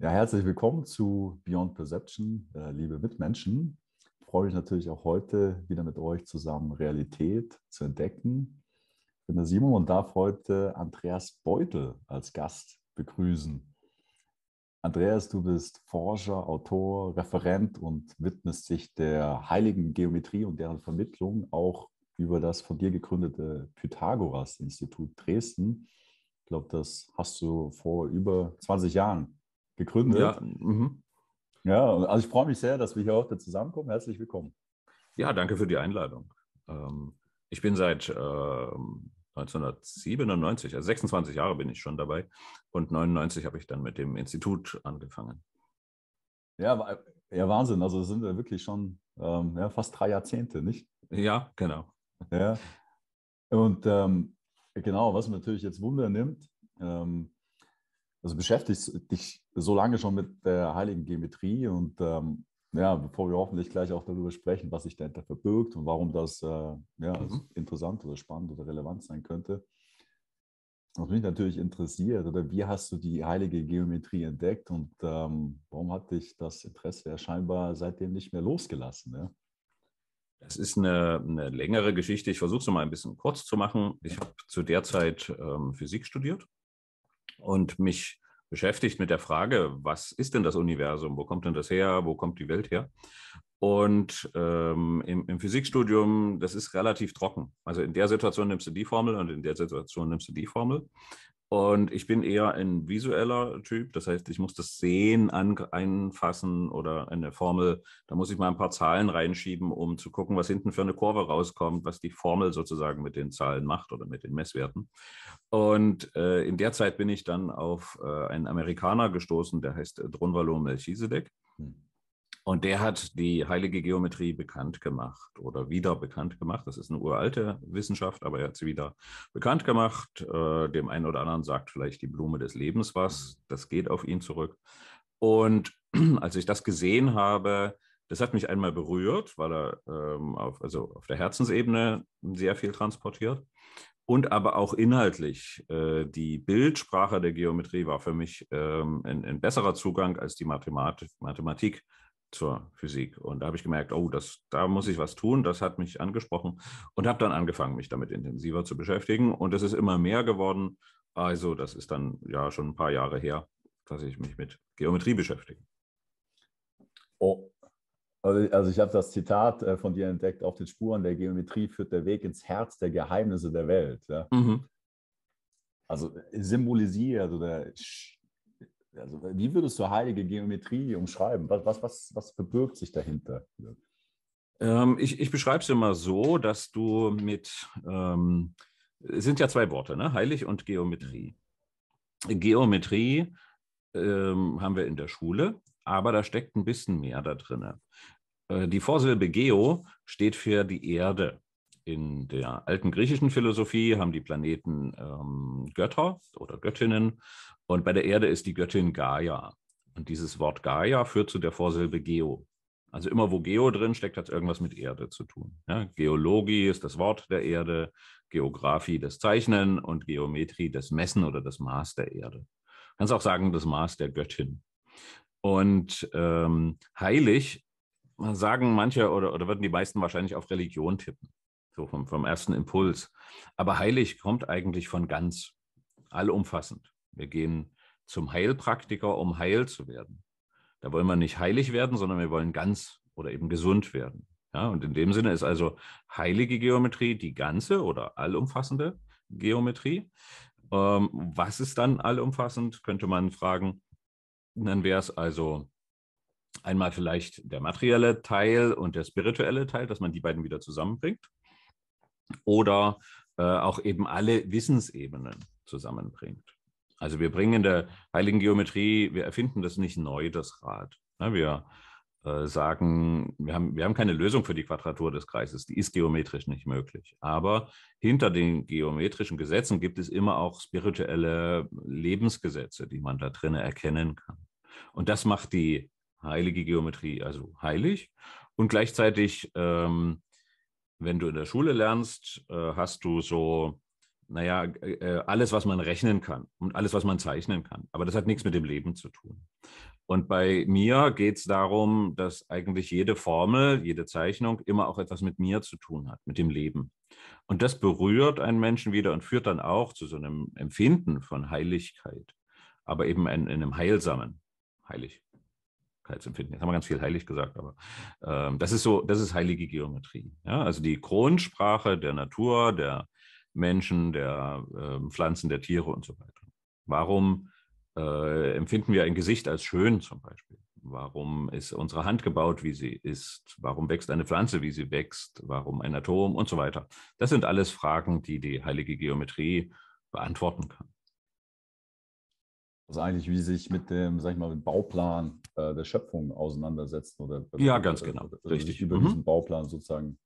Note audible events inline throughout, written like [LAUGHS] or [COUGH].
Ja, herzlich willkommen zu Beyond Perception, äh, liebe Mitmenschen. Ich freue mich natürlich auch heute wieder mit euch zusammen Realität zu entdecken. Ich bin der Simon und darf heute Andreas Beutel als Gast begrüßen. Andreas, du bist Forscher, Autor, Referent und widmest dich der heiligen Geometrie und deren Vermittlung auch über das von dir gegründete Pythagoras-Institut Dresden. Ich glaube, das hast du vor über 20 Jahren gegründet. Ja, mhm. ja also ich freue mich sehr, dass wir hier heute zusammenkommen. Herzlich willkommen. Ja, danke für die Einladung. Ähm, ich bin seit 1997, ähm, also 26 Jahre bin ich schon dabei und 1999 habe ich dann mit dem Institut angefangen. Ja, ja Wahnsinn. Also sind wir wirklich schon ähm, ja, fast drei Jahrzehnte, nicht? Ja, genau. Ja. Und ähm, genau, was natürlich jetzt Wunder nimmt, ähm, also beschäftigst dich so lange schon mit der heiligen Geometrie und ähm, ja, bevor wir hoffentlich gleich auch darüber sprechen, was sich dahinter verbirgt und warum das äh, ja, mhm. interessant oder spannend oder relevant sein könnte. Was mich natürlich interessiert, oder wie hast du die heilige Geometrie entdeckt und ähm, warum hat dich das Interesse ja scheinbar seitdem nicht mehr losgelassen? Ja? Das ist eine, eine längere Geschichte. Ich versuche es mal ein bisschen kurz zu machen. Ich habe zu der Zeit ähm, Physik studiert und mich beschäftigt mit der Frage, was ist denn das Universum? Wo kommt denn das her? Wo kommt die Welt her? Und ähm, im, im, Physikstudium, das ist relativ trocken. Also in der Situation nimmst du die Formel und in der Situation nimmst du die Formel. Und ich bin eher ein visueller Typ, das heißt, ich muss das Sehen an, einfassen oder eine Formel, da muss ich mal ein paar Zahlen reinschieben, um zu gucken, was hinten für eine Kurve rauskommt, was die Formel sozusagen mit den Zahlen macht oder mit den Messwerten. Und äh, in der Zeit bin ich dann auf äh, einen Amerikaner gestoßen, der heißt Dronvalo Melchizedek. Hm und der hat die heilige Geometrie bekannt gemacht oder wieder bekannt gemacht. Das ist eine uralte Wissenschaft, aber er hat sie wieder bekannt gemacht. Äh, dem einen oder anderen sagt vielleicht die Blume des Lebens was. Mhm. Das geht auf ihn zurück. Und [CLEARS THROAT] als ich das gesehen habe, das hat mich einmal berührt, weil er ähm, auf, also auf der Herzensebene sehr viel transportiert. Und aber auch inhaltlich. Äh, die Bildsprache der Geometrie war für mich ähm, ein, ein besserer Zugang als die Mathemat Mathematik zur Physik. Und da habe ich gemerkt, oh, das, da muss ich was tun. Das hat mich angesprochen und habe dann angefangen, mich damit intensiver zu beschäftigen. Und es ist immer mehr geworden. Also das ist dann ja schon ein paar Jahre her, dass ich mich mit Geometrie beschäftige. Oh. Also, also ich habe das Zitat äh, von dir entdeckt, auf den Spuren der Geometrie führt der Weg ins Herz der Geheimnisse der Welt. Ja? Mhm. Also symbolisiert oder also wie würdest du heilige Geometrie umschreiben? Was, was, was, was verbirgt sich dahinter? Ähm, ich, ich beschreibe es immer so, dass du mit, ähm, es sind ja zwei Worte, ne? heilig und Geometrie. Geometrie ähm, haben wir in der Schule, aber da steckt ein bisschen mehr da drin. Äh, die Vorsilbe Geo steht für die Erde in der alten griechischen Philosophie haben die Planeten ähm, Götter oder Göttinnen und bei der Erde ist die Göttin Gaia. Und dieses Wort Gaia führt zu der Vorsilbe Geo. Also immer wo Geo drin steckt, hat es irgendwas mit Erde zu tun. Ja, Geologie ist das Wort der Erde, Geografie das Zeichnen und Geometrie das Messen oder das Maß der Erde. Du kannst auch sagen, das Maß der Göttin. Und ähm, heilig sagen manche oder, oder würden die meisten wahrscheinlich auf Religion tippen so vom, vom ersten Impuls. Aber heilig kommt eigentlich von ganz, allumfassend. Wir gehen zum Heilpraktiker, um heil zu werden. Da wollen wir nicht heilig werden, sondern wir wollen ganz oder eben gesund werden. Ja, und in dem Sinne ist also heilige Geometrie die ganze oder allumfassende Geometrie. Ähm, was ist dann allumfassend, könnte man fragen. Dann wäre es also einmal vielleicht der materielle Teil und der spirituelle Teil, dass man die beiden wieder zusammenbringt oder äh, auch eben alle Wissensebenen zusammenbringt. Also wir bringen in der heiligen Geometrie, wir erfinden das nicht neu, das Rad. Ja, wir äh, sagen, wir haben, wir haben keine Lösung für die Quadratur des Kreises, die ist geometrisch nicht möglich. Aber hinter den geometrischen Gesetzen gibt es immer auch spirituelle Lebensgesetze, die man da drin erkennen kann. Und das macht die heilige Geometrie also heilig und gleichzeitig ähm, wenn du in der Schule lernst, äh, hast du so, naja, äh, äh, alles, was man rechnen kann und alles, was man zeichnen kann. Aber das hat nichts mit dem Leben zu tun. Und bei mir geht es darum, dass eigentlich jede Formel, jede Zeichnung immer auch etwas mit mir zu tun hat, mit dem Leben. Und das berührt einen Menschen wieder und führt dann auch zu so einem Empfinden von Heiligkeit, aber eben in, in einem heilsamen Heilig. Heiligkeitsempfinden. Jetzt haben wir ganz viel heilig gesagt, aber ähm, das ist so, das ist heilige Geometrie. Ja? Also die Kronsprache der Natur, der Menschen, der äh, Pflanzen, der Tiere und so weiter. Warum äh, empfinden wir ein Gesicht als schön zum Beispiel? Warum ist unsere Hand gebaut, wie sie ist? Warum wächst eine Pflanze, wie sie wächst? Warum ein Atom und so weiter? Das sind alles Fragen, die die heilige Geometrie beantworten kann. Also eigentlich, wie sich mit dem, sag ich mal, Bauplan äh, der Schöpfung auseinandersetzt. oder ja, oder, ganz genau, oder, oder richtig über mhm. diesen Bauplan sozusagen.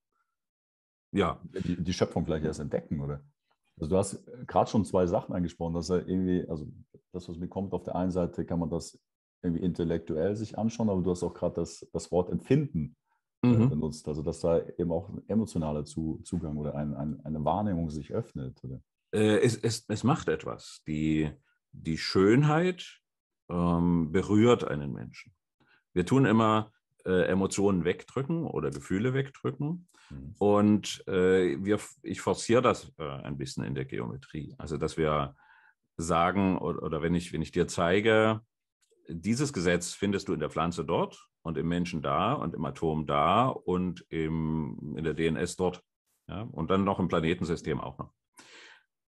Ja. Die, die, Schöpfung vielleicht erst entdecken, oder? Also du hast äh, gerade schon zwei Sachen angesprochen, dass er irgendwie, also das, was mir kommt, auf der einen Seite kann man das irgendwie intellektuell sich anschauen, aber du hast auch gerade das, das Wort Empfinden äh, mhm. benutzt, also dass da eben auch ein emotionaler Zu, Zugang oder ein, ein, eine Wahrnehmung sich öffnet. Oder? Äh, es, es, es macht etwas. Die, die Schönheit ähm, berührt einen Menschen. Wir tun immer äh, Emotionen wegdrücken oder Gefühle wegdrücken. Mhm. Und äh, wir, ich forciere das äh, ein bisschen in der Geometrie. Also, dass wir sagen, oder, oder wenn, ich, wenn ich dir zeige, dieses Gesetz findest du in der Pflanze dort und im Menschen da und im Atom da und im, in der DNS dort. Ja? Und dann noch im Planetensystem auch noch.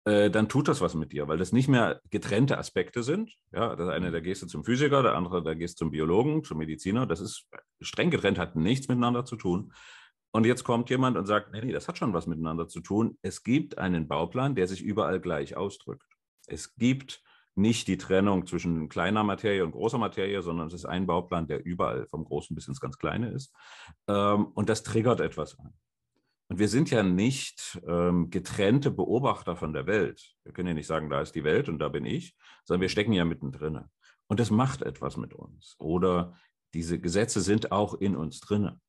Äh, dann tut das was mit dir, weil das nicht mehr getrennte Aspekte sind. Ja, das eine, da gehst du zum Physiker, der andere, da gehst du zum Biologen, zum Mediziner. Das ist streng getrennt, hat nichts miteinander zu tun. Und jetzt kommt jemand und sagt, nee, nee, das hat schon was miteinander zu tun. Es gibt einen Bauplan, der sich überall gleich ausdrückt. Es gibt nicht die Trennung zwischen kleiner Materie und großer Materie, sondern es ist ein Bauplan, der überall vom Großen bis ins ganz Kleine ist. Ähm, und das triggert etwas an. Und wir sind ja nicht ähm, getrennte Beobachter von der Welt. Wir können ja nicht sagen, da ist die Welt und da bin ich, sondern wir stecken ja mittendrin. Und das macht etwas mit uns. Oder diese Gesetze sind auch in uns drinne.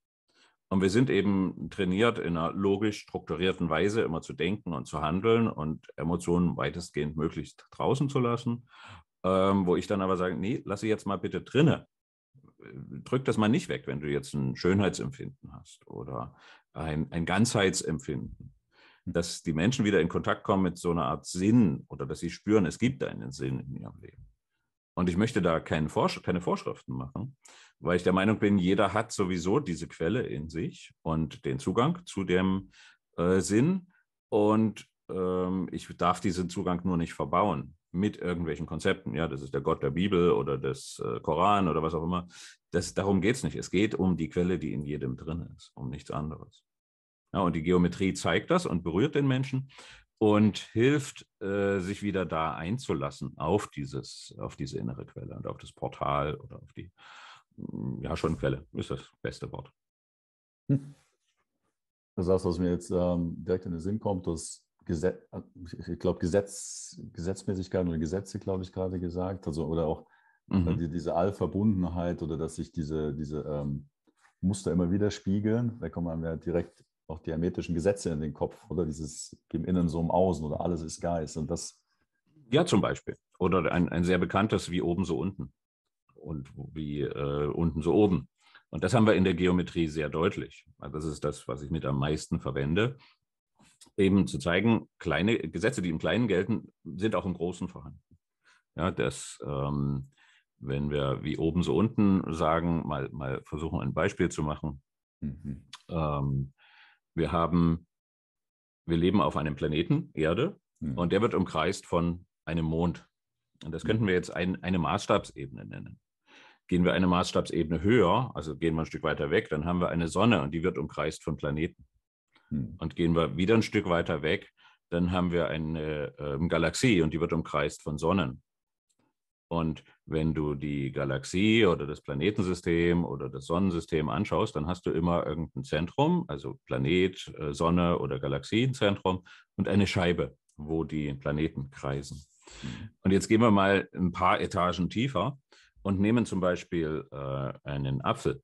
Und wir sind eben trainiert, in einer logisch strukturierten Weise immer zu denken und zu handeln und Emotionen weitestgehend möglichst draußen zu lassen. Ähm, wo ich dann aber sage, nee, lass sie jetzt mal bitte drinne drück das mal nicht weg, wenn du jetzt ein Schönheitsempfinden hast oder ein, ein Ganzheitsempfinden, hm. dass die Menschen wieder in Kontakt kommen mit so einer Art Sinn oder dass sie spüren, es gibt einen Sinn in ihrem Leben. Und ich möchte da keine, Vorsch keine Vorschriften machen, weil ich der Meinung bin, jeder hat sowieso diese Quelle in sich und den Zugang zu dem äh, Sinn. Und ähm, ich darf diesen Zugang nur nicht verbauen mit irgendwelchen Konzepten. Ja, das ist der Gott der Bibel oder des äh, Koran oder was auch immer. Das, darum geht es nicht. Es geht um die Quelle, die in jedem drin ist, um nichts anderes. Ja, und die Geometrie zeigt das und berührt den Menschen und hilft, äh, sich wieder da einzulassen auf, dieses, auf diese innere Quelle und auf das Portal oder auf die, mm, ja, schon Quelle ist das beste Wort. Hm. Du sagst, was mir jetzt ähm, direkt in den Sinn kommt, das äh, Gesetz, ich glaube, Gesetz, Gesetzmäßigkeit oder Gesetze, glaube ich, gerade gesagt, also oder auch äh, mhm. die, diese Allverbundenheit oder dass sich diese, diese ähm, Muster immer wieder spiegeln. Da kommen wir direkt auch die hermetischen Gesetze in den Kopf, oder dieses im Innen so im Außen oder alles ist Geist und das. Ja, zum Beispiel. Oder ein, ein sehr bekanntes wie oben so unten und wie äh, unten so oben. Und das haben wir in der Geometrie sehr deutlich. Also das ist das, was ich mit am meisten verwende, eben zu zeigen, kleine Gesetze, die im Kleinen gelten, sind auch im Großen vorhanden. Ja, das, ähm, wenn wir wie oben so unten sagen, mal, mal versuchen, ein Beispiel zu machen. Mhm. Ähm, wir haben, wir leben auf einem Planeten, Erde, mhm. und der wird umkreist von einem Mond. Und das hm. könnten wir jetzt ein, eine Maßstabsebene nennen. Gehen wir eine Maßstabsebene höher, also gehen wir ein Stück weiter weg, dann haben wir eine Sonne und die wird umkreist von Planeten. Mhm. Und gehen wir wieder ein Stück weiter weg, dann haben wir eine äh, Galaxie und die wird umkreist von Sonnen. Und wenn du die Galaxie oder das Planetensystem oder das Sonnensystem anschaust, dann hast du immer irgendein Zentrum, also Planet, äh, Sonne oder Galaxienzentrum und eine Scheibe, wo die Planeten kreisen. Mhm. Und jetzt gehen wir mal ein paar Etagen tiefer und nehmen zum Beispiel äh, einen Apfel.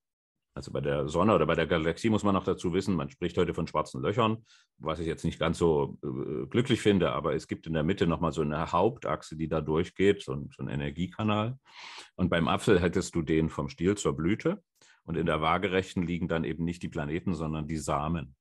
Also bei der Sonne oder bei der Galaxie muss man noch dazu wissen, man spricht heute von schwarzen Löchern, was ich jetzt nicht ganz so äh, glücklich finde, aber es gibt in der Mitte nochmal so eine Hauptachse, die da durchgeht, so ein, so ein Energiekanal. Und beim Apfel hättest du den vom Stiel zur Blüte und in der waagerechten liegen dann eben nicht die Planeten, sondern die Samen.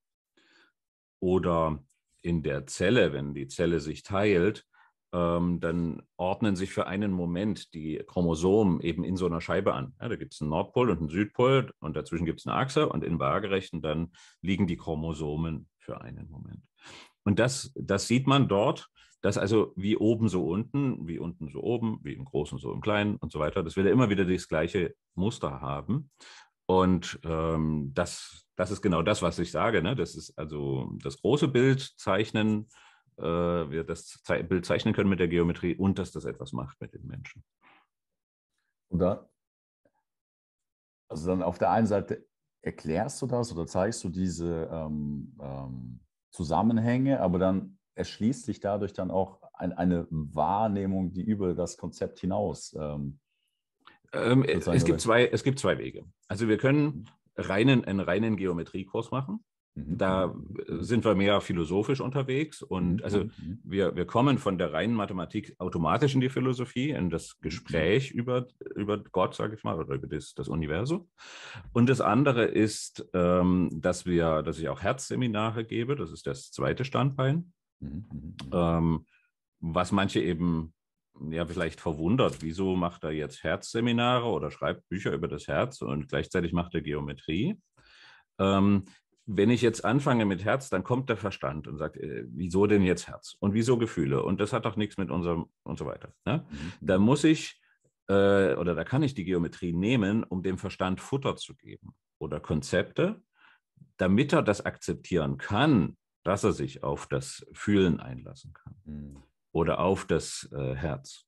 Oder in der Zelle, wenn die Zelle sich teilt, ähm, dann ordnen sich für einen Moment die Chromosomen eben in so einer Scheibe an. Ja, da gibt es einen Nordpol und einen Südpol und dazwischen gibt es eine Achse und in waagerechten dann liegen die Chromosomen für einen Moment. Und das, das sieht man dort, dass also wie oben so unten, wie unten so oben, wie im Großen so im Kleinen und so weiter, dass wir da immer wieder das gleiche Muster haben. Und ähm, das, das ist genau das, was ich sage. Ne? Das ist also das große Bild zeichnen äh, wir das Bild zeichnen können mit der Geometrie und dass das etwas macht mit den Menschen. Oder? Also dann auf der einen Seite erklärst du das oder zeigst du diese ähm, ähm, Zusammenhänge, aber dann erschließt sich dadurch dann auch ein, eine Wahrnehmung, die über das Konzept hinaus. Ähm, ähm es, gibt zwei, es gibt zwei Wege. Also wir können mhm. reinen, einen reinen Geometriekurs machen Mhm, da mhm. sind wir mehr philosophisch unterwegs und mhm, also wir, wir kommen von der reinen Mathematik automatisch in die Philosophie, in das Gespräch über, über Gott, sage ich mal, oder über das, das Universum. Und das andere ist, ähm, dass wir, dass ich auch Herzseminare gebe, das ist das zweite Standbein. Ähm, was manche eben ja vielleicht verwundert, wieso macht er jetzt Herzseminare oder schreibt Bücher über das Herz und gleichzeitig macht er Geometrie. Ähm, wenn ich jetzt anfange mit Herz, dann kommt der Verstand und sagt, äh, wieso denn jetzt Herz? Und wieso Gefühle? Und das hat doch nichts mit unserem und so weiter. Ne? Mhm. Da muss ich äh, oder da kann ich die Geometrie nehmen, um dem Verstand Futter zu geben oder Konzepte, damit er das akzeptieren kann, dass er sich auf das Fühlen einlassen kann mhm. oder auf das äh, Herz.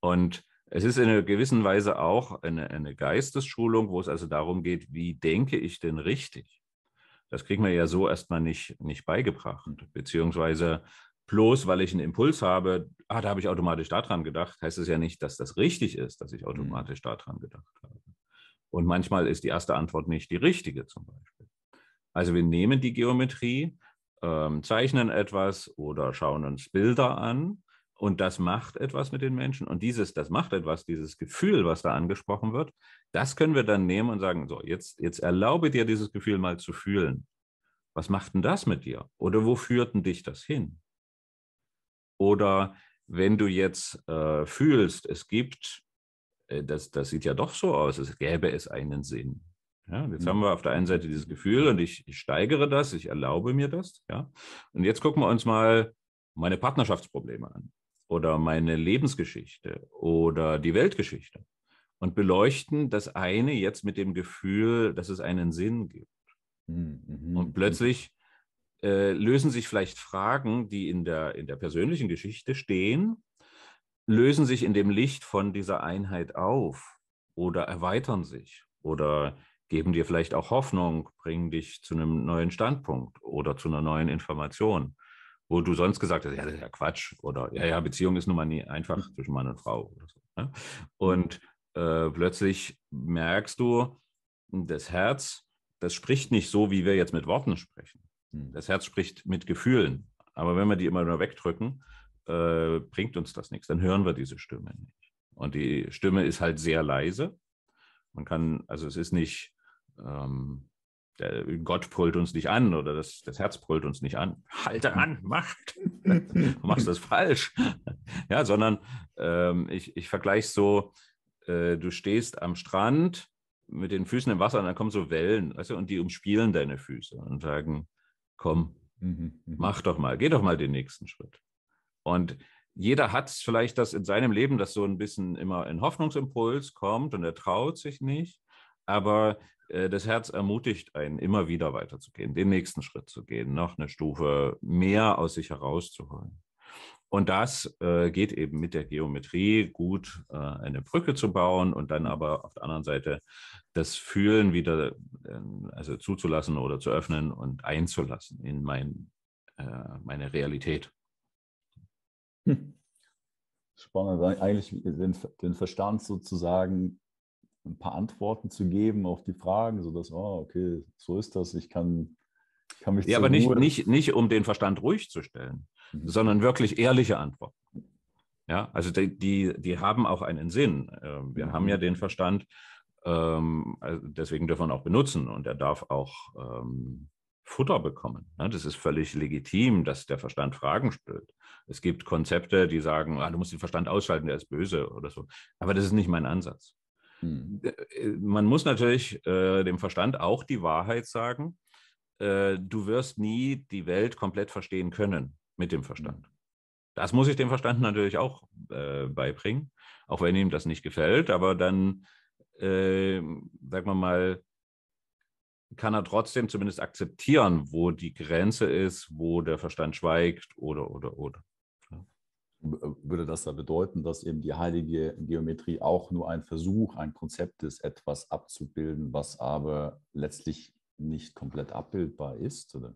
Und es ist in einer gewissen Weise auch eine, eine Geistesschulung, wo es also darum geht, wie denke ich denn richtig? Das kriegen wir ja so erstmal nicht, nicht beigebracht. Beziehungsweise bloß weil ich einen Impuls habe, ah, da habe ich automatisch daran gedacht, heißt es ja nicht, dass das richtig ist, dass ich mhm. automatisch daran gedacht habe. Und manchmal ist die erste Antwort nicht die richtige zum Beispiel. Also wir nehmen die Geometrie, ähm, zeichnen etwas oder schauen uns Bilder an und das macht etwas mit den Menschen. Und dieses, das macht etwas, dieses Gefühl, was da angesprochen wird, das können wir dann nehmen und sagen, so, jetzt, jetzt erlaube dir dieses Gefühl mal zu fühlen. Was macht denn das mit dir? Oder wo führt denn dich das hin? Oder wenn du jetzt äh, fühlst, es gibt, äh, das, das sieht ja doch so aus, es gäbe es einen Sinn. Ja, jetzt haben mhm. wir auf der einen Seite dieses Gefühl und ich, ich steigere das, ich erlaube mir das. Ja? Und jetzt gucken wir uns mal meine Partnerschaftsprobleme an oder meine Lebensgeschichte oder die Weltgeschichte und beleuchten das eine jetzt mit dem Gefühl, dass es einen Sinn gibt. Mhm. Und mhm, plötzlich mhm. äh, lösen sich vielleicht Fragen, die in der, in der persönlichen Geschichte stehen, lösen sich in dem Licht von dieser Einheit auf oder erweitern sich oder geben dir vielleicht auch Hoffnung, bringen dich zu einem neuen Standpunkt oder zu einer neuen Information wo du sonst gesagt hast, ja, das ist ja Quatsch oder ja, ja, Beziehung ist nun mal nie einfach hm. zwischen Mann und Frau oder so. Ne? Hm. Und äh, plötzlich merkst du, das Herz, das spricht nicht so, wie wir jetzt mit Worten sprechen. Hm. Das Herz spricht mit Gefühlen. Aber wenn wir die immer nur wegdrücken, äh, bringt uns das nichts. Dann hören wir diese Stimme nicht. Und die Stimme ist halt sehr leise. Man kann, also es ist nicht, ähm, der äh, Gott brüllt uns nicht an oder das, das Herz brüllt uns nicht an. Halte an, [LAUGHS] mach! du machst das falsch. Ja, sondern ähm, ich, ich vergleiche so, äh, du stehst am Strand mit den Füßen im Wasser und dann kommen so Wellen, weißt du, und die umspielen deine Füße und sagen, komm, mhm, mhm. mach doch mal, geh doch mal den nächsten Schritt. Und jeder hat vielleicht das in seinem Leben, dass so ein bisschen immer ein Hoffnungsimpuls kommt und er traut sich nicht. Aber äh, das Herz ermutigt einen, immer wieder weiterzugehen, den nächsten Schritt zu gehen, noch eine Stufe mehr aus sich herauszuholen. Und das äh, geht eben mit der Geometrie gut, äh, eine Brücke zu bauen und dann aber auf der anderen Seite das Fühlen wieder äh, also zuzulassen oder zu öffnen und einzulassen in mein, äh, meine Realität. Hm. Spannend, eigentlich den, den Verstand sozusagen ein paar Antworten zu geben auf die Fragen, sodass, oh, ah, okay, so ist das, ich kann, kann mich. Ja, aber nicht, nicht, nicht um den Verstand ruhig zu stellen, mhm. sondern wirklich ehrliche Antworten. Ja, also die, die, die haben auch einen Sinn. Ähm, wir mhm. haben ja mhm. den Verstand, ähm, also deswegen dürfen wir ihn auch benutzen und er darf auch ähm, Futter bekommen. Ne, das ist völlig legitim, dass der Verstand Fragen stellt. Es gibt Konzepte, die sagen, ah, du musst den Verstand ausschalten, der ist böse oder so. Aber das ist nicht mein Ansatz. Mhm. Äh, man muss natürlich äh, dem Verstand auch die Wahrheit sagen. Äh, du wirst nie die Welt komplett verstehen können mit dem Verstand. Mhm. Das muss ich dem Verstand natürlich auch äh, beibringen, auch wenn ihm das nicht gefällt. Aber dann, äh, sagen wir mal, kann er trotzdem zumindest akzeptieren, wo die Grenze ist, wo der Verstand schweigt oder, oder, oder würde das da bedeuten, dass eben die heilige Geometrie auch nur ein Versuch, ein Konzept ist, etwas abzubilden, was aber letztlich nicht komplett abbildbar ist, oder?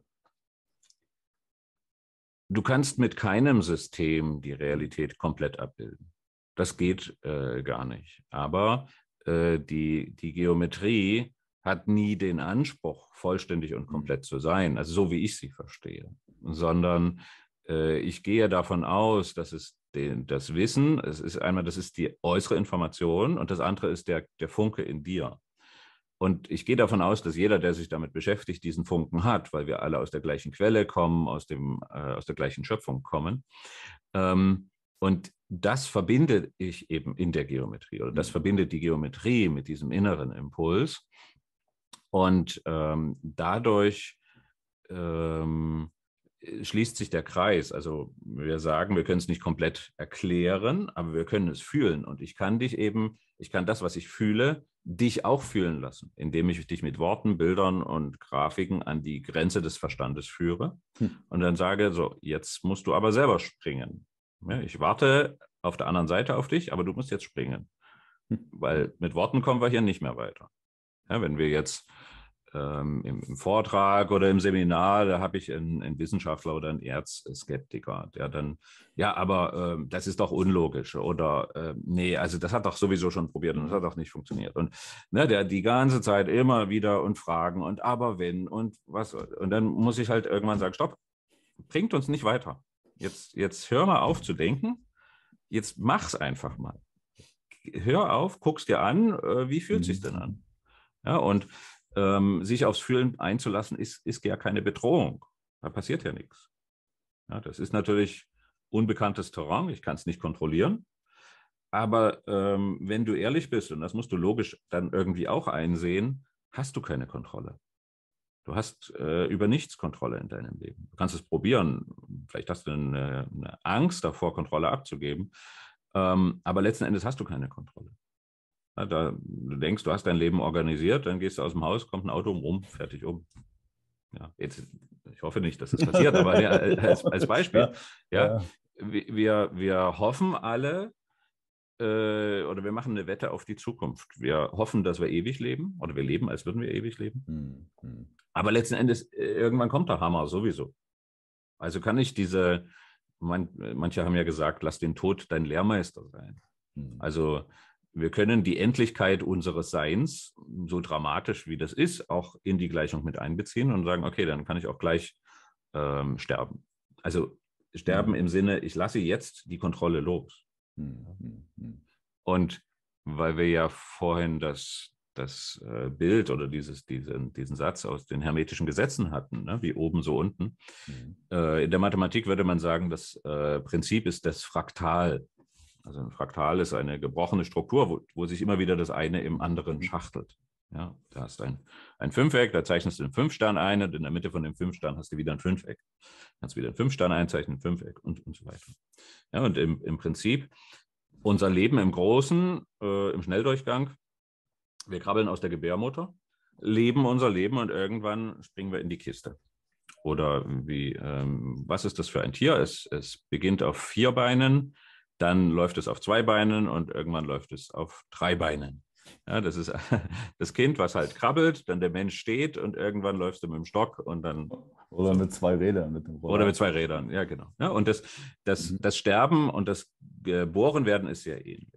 Du kannst mit keinem System die Realität komplett abbilden. Das geht äh, gar nicht. Aber äh, die, die Geometrie hat nie den Anspruch, vollständig und mhm. komplett zu sein, also so wie ich sie verstehe, sondern äh, ich gehe davon aus, dass es den, das Wissen, es ist einmal, das ist die äußere Information und das andere ist der, der Funke in dir. Und ich gehe davon aus, dass jeder, der sich damit beschäftigt, diesen Funken hat, weil wir alle aus der gleichen Quelle kommen, aus, dem, äh, aus der gleichen Schöpfung kommen. Ähm, und das verbinde ich eben in der Geometrie oder das mhm. verbindet die Geometrie mit diesem inneren Impuls. Und ähm, dadurch ähm, äh, schließt sich der Kreis. Also wir sagen, wir können es nicht komplett erklären, aber wir können es fühlen. Und ich kann dich eben, ich kann das, was ich fühle, dich auch fühlen lassen, indem ich dich mit Worten, Bildern und Grafiken an die Grenze des Verstandes führe hm. und dann sage, so, jetzt musst du aber selber springen. Ja, ich warte auf der anderen Seite auf dich, aber du musst jetzt springen. Hm. Weil mit Worten kommen wir hier nicht mehr weiter. Ja, wenn wir jetzt ähm, im, im, Vortrag oder im Seminar, da habe ich einen, einen, Wissenschaftler oder einen Erzskeptiker, der dann, ja, aber ähm, das ist doch unlogisch oder äh, nee, also das hat doch sowieso schon probiert und das hat doch nicht funktioniert. Und ne, der die ganze Zeit immer wieder und fragen und aber wenn und was. Und dann muss ich halt irgendwann sagen, stopp, bringt uns nicht weiter. Jetzt, jetzt hör mal auf zu denken, jetzt mach's einfach mal. Hör auf, guck's dir an, äh, wie fühlt mhm. sich denn an? Ja, und ähm, sich aufs Fühlen einzulassen, ist, ist ja keine Bedrohung. Da passiert ja nichts. Ja, das ist natürlich unbekanntes Terrain, ich kann es nicht kontrollieren. Aber ähm, wenn du ehrlich bist, und das musst du logisch dann irgendwie auch einsehen, hast du keine Kontrolle. Du hast äh, über nichts Kontrolle in deinem Leben. Du kannst es probieren. Vielleicht hast du eine, eine Angst davor, Kontrolle abzugeben. Ähm, aber letzten Endes hast du keine Kontrolle. Ja, da, du denkst, du hast dein Leben organisiert, dann gehst du aus dem Haus, kommt ein Auto rum, fertig um. Ja, jetzt, ich hoffe nicht, dass das passiert, aber ja, [LAUGHS] als, als, Beispiel. Ja, Wir, wir hoffen alle, äh, oder wir machen eine Wette auf die Zukunft. Wir hoffen, dass wir ewig leben, oder wir leben, als würden wir ewig leben. Mhm. Aber letzten Endes, äh, irgendwann kommt der Hammer sowieso. Also kann ich diese, man, manche haben ja gesagt, lass den Tod dein Lehrmeister sein. Mhm. Also wir können die Endlichkeit unseres Seins, so dramatisch wie das ist, auch in die Gleichung mit einbeziehen und sagen, okay, dann kann ich auch gleich ähm, sterben. Also sterben mhm. im Sinne, ich lasse jetzt die Kontrolle los. Mhm, mhm, und weil wir ja vorhin das, das äh, Bild oder dieses, diesen, diesen Satz aus den hermetischen Gesetzen hatten, ne? wie oben so unten. Mhm. Äh, in der Mathematik würde man sagen, das äh, Prinzip ist das Fraktal also ein Fraktal ist eine gebrochene Struktur, wo, wo sich immer wieder das eine im anderen mhm. schachtelt. Ja, da hast du ein, ein Fünfeck, da zeichnest du den Fünfstern ein und in der Mitte von dem Fünfstern hast du wieder ein Fünfeck. Kannst wieder einen Fünfstern einzeichnen, ein Fünfeck und, und so weiter. Ja, und im, im Prinzip unser Leben im Großen, äh, im Schnelldurchgang, wir krabbeln aus der Gebärmutter, leben unser Leben und irgendwann springen wir in die Kiste. Oder wie, ähm, was ist das für ein Tier? Es, es beginnt auf vier Beinen, dann läuft es auf zwei Beinen und irgendwann läuft es auf drei Beinen. Ja, das ist [LAUGHS] das Kind, was halt krabbelt, dann der Mensch steht und irgendwann läufst du mit dem Stock und dann. Oder mit zwei Rädern. Mit oder mit zwei Rädern, ja, genau. Ja, und das, das, mhm. das Sterben und das Geborenwerden ist sehr ähnlich.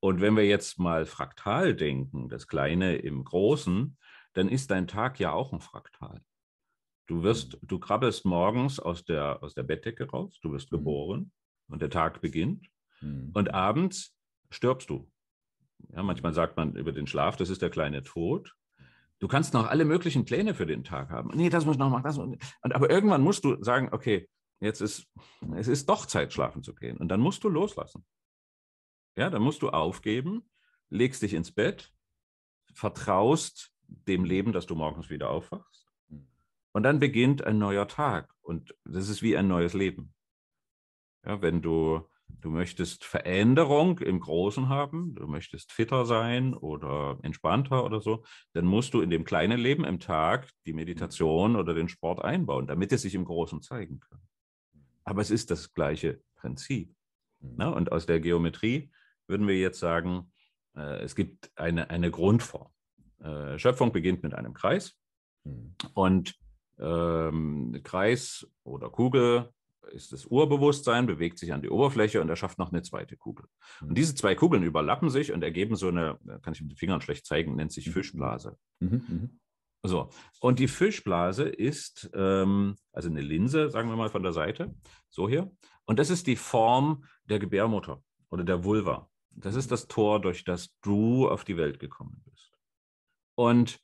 Und wenn wir jetzt mal fraktal denken, das Kleine im Großen, dann ist dein Tag ja auch ein Fraktal. Du wirst, mhm. du krabbelst morgens aus der, aus der Bettdecke raus, du wirst mhm. geboren, und der Tag beginnt. Mhm. Und abends stirbst du. Ja, manchmal sagt man über den Schlaf, das ist der kleine Tod. Du kannst noch alle möglichen Pläne für den Tag haben. Nee, das muss ich noch machen, das und, und aber irgendwann musst du sagen, okay, jetzt ist es ist doch Zeit schlafen zu gehen und dann musst du loslassen. Ja, dann musst du aufgeben, legst dich ins Bett, vertraust dem Leben, dass du morgens wieder aufwachst. Hm. Und dann beginnt ein neuer Tag und das ist wie ein neues Leben. Ja, wenn du, du möchtest Veränderung im Großen haben, du möchtest fitter sein oder entspannter oder so, dann musst du in dem kleinen Leben im Tag die Meditation oder den Sport einbauen, damit es sich im Großen zeigen kann. Aber es ist das gleiche Prinzip. Hm. Ne? Und aus der Geometrie würden wir jetzt sagen, äh, es gibt eine, eine Grundform. Äh, Schöpfung beginnt mit einem Kreis. Hm. Und ähm, Kreis oder Kugel ist das Urbewusstsein, bewegt sich an die Oberfläche und erschafft noch eine zweite Kugel. Und mhm. diese zwei Kugeln überlappen sich und ergeben so eine, äh, kann ich mit den Fingern schlecht zeigen, nennt sich mhm. Fischblase. Mhm, mhm, so, und die Fischblase ist ähm, also eine Linse, sagen wir mal von der Seite, so hier. Und das ist die Form der Gebärmutter oder der Vulva. Das ist das Tor, durch das du auf die Welt gekommen bist. Und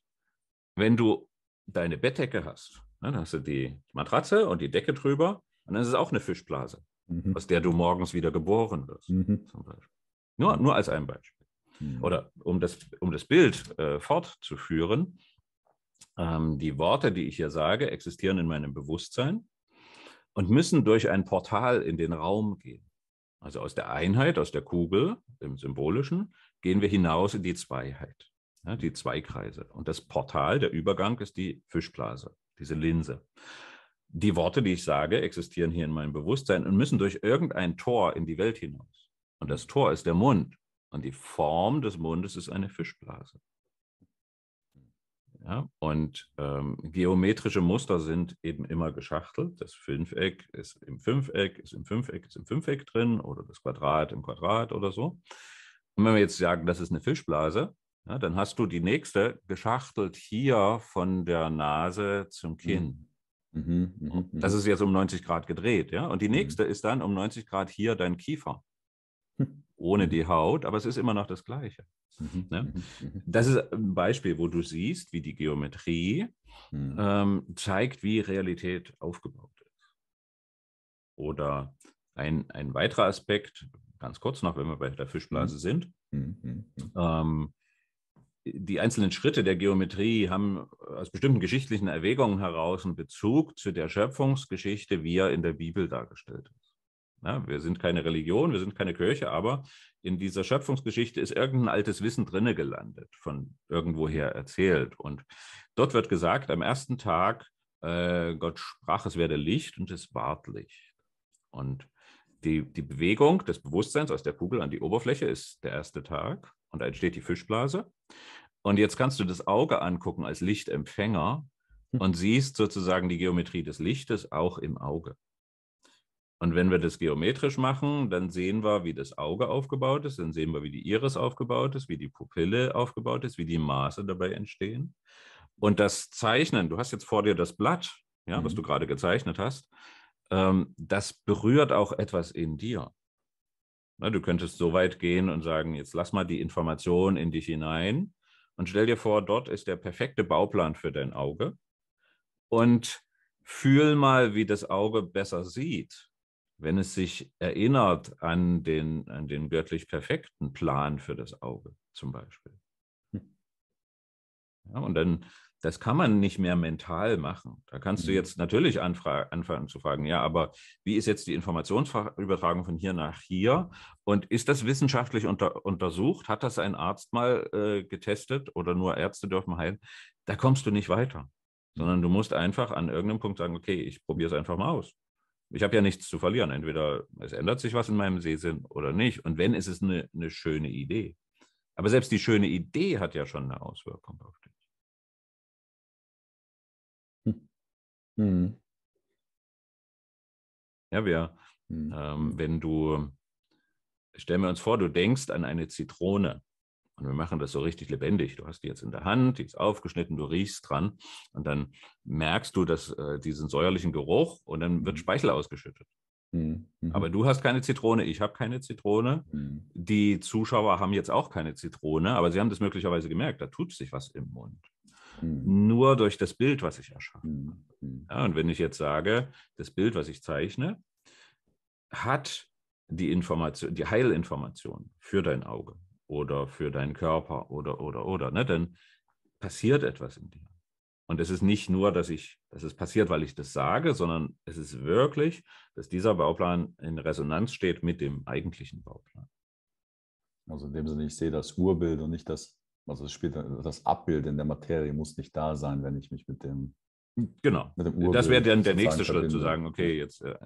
wenn du deine Bettdecke hast, ne, dann hast du die Matratze und die Decke drüber und dann ist es auch eine Fischblase, mhm. aus der du morgens wieder geboren wirst. Mhm. Zum Beispiel. Nur, nur als ein Beispiel. Mhm. Oder um das, um das Bild äh, fortzuführen, ähm, die Worte, die ich hier sage, existieren in meinem Bewusstsein und müssen durch ein Portal in den Raum gehen. Also aus der Einheit, aus der Kugel, im Symbolischen, gehen wir hinaus in die Zweiheit, ja, die Zweikreise. Und das Portal, der Übergang ist die Fischblase, diese Linse die Worte, die ich sage, existieren hier in meinem Bewusstsein und müssen durch irgendein Tor in die Welt hinaus. Und das Tor ist der Mund. Und die Form des Mundes ist eine Fischblase. Ja, und ähm, geometrische Muster sind eben immer geschachtelt. Das Fünfeck ist im Fünfeck, ist im Fünfeck, ist im Fünfeck drin oder das Quadrat im Quadrat oder so. Und wenn wir jetzt sagen, das ist eine Fischblase, ja, dann hast du die nächste geschachtelt hier von der Nase zum Kinn. Mhm. Mhm, mhm, das mhm. ist jetzt um 90 Grad gedreht, ja. Und die nächste mhm. ist dann um 90 Grad hier dein Kiefer. Hm, Ohne die Haut, aber es ist immer noch das Gleiche. Mhm, ne? Das ist ein Beispiel, wo du siehst, wie die Geometrie ähm, zeigt, wie Realität aufgebaut ist. Oder ein, ein weiterer Aspekt, ganz kurz noch, wenn wir bei der Fischblase sind, ähm, die einzelnen Schritte der Geometrie haben aus bestimmten geschichtlichen Erwägungen heraus einen Bezug zu der Schöpfungsgeschichte, wie er in der Bibel dargestellt ist. Ja, wir sind keine Religion, wir sind keine Kirche, aber in dieser Schöpfungsgeschichte ist irgendein altes Wissen drinne gelandet, von irgendwoher erzählt. Und dort wird gesagt, am ersten Tag, äh, Gott sprach, es werde Licht und es ward Licht. Und die, die Bewegung des Bewusstseins aus der Kugel an die Oberfläche ist der erste Tag und da entsteht die Fischblase. Und jetzt kannst du das Auge angucken als Lichtempfänger hm. und siehst sozusagen die Geometrie des Lichtes auch im Auge. Und wenn wir das geometrisch machen, dann sehen wir, wie das Auge aufgebaut ist, dann sehen wir, wie die Iris aufgebaut ist, wie die Pupille aufgebaut ist, wie die Maße dabei entstehen. Und das Zeichnen, du hast jetzt vor dir das Blatt, ja, mhm. was du gerade gezeichnet hast, ähm, das berührt auch etwas in dir. Ne, du könntest so weit gehen und sagen, jetzt lass mal die Information in dich hinein und stell dir vor, dort ist der perfekte Bauplan für dein Auge und fühl mal, wie das Auge besser sieht, wenn es sich erinnert an den, an den göttlich perfekten Plan für das Auge zum Beispiel. Hm. Ja, und dann das kann man nicht mehr mental machen. Da kannst du mhm. jetzt natürlich anfangen zu fragen, ja, aber wie ist jetzt die Informationsübertragung von hier nach hier? Und ist das wissenschaftlich unter, untersucht? Hat das ein Arzt mal äh, getestet oder nur Ärzte dürfen heilen? Da kommst du nicht weiter, sondern du musst einfach an irgendeinem Punkt sagen, okay, ich probiere es einfach mal aus. Ich habe ja nichts zu verlieren. Entweder es ändert sich was in meinem Sehsinn oder nicht. Und wenn, ist es eine, eine schöne Idee. Aber selbst die schöne Idee hat ja schon eine Auswirkung auf dich. Mhm. Ja, wir, mhm. ähm, wenn du, stellen wir uns vor, du denkst an eine Zitrone und wir machen das so richtig lebendig. Du hast die jetzt in der Hand, die ist aufgeschnitten, du riechst dran und dann merkst du dass, äh, diesen säuerlichen Geruch und dann wird mhm. Speichel ausgeschüttet. Mhm. mhm. Aber du hast keine Zitrone, ich habe keine Zitrone. Mhm. Die Zuschauer haben jetzt auch keine Zitrone, aber sie haben das möglicherweise gemerkt, da tut sich was im Mund mhm. nur durch das Bild, was ich erschaffe. Mhm. Ja, und wenn ich jetzt sage, das Bild, was ich zeichne, hat die Information, die Heilinformation für dein Auge oder für deinen Körper oder oder oder, ne? dann passiert etwas in dir. Und es ist nicht nur, dass ich, dass es passiert, weil ich das sage, sondern es ist wirklich, dass dieser Bauplan in Resonanz steht mit dem eigentlichen Bauplan. Also in dem Sinne, ich sehe das Urbild und nicht das also das, spielt, das Abbild in der Materie muss nicht da sein, wenn ich mich mit dem. Hm, genau. Mit dem das wäre dann der nächste verbinde. Schritt, zu sagen, okay, jetzt äh,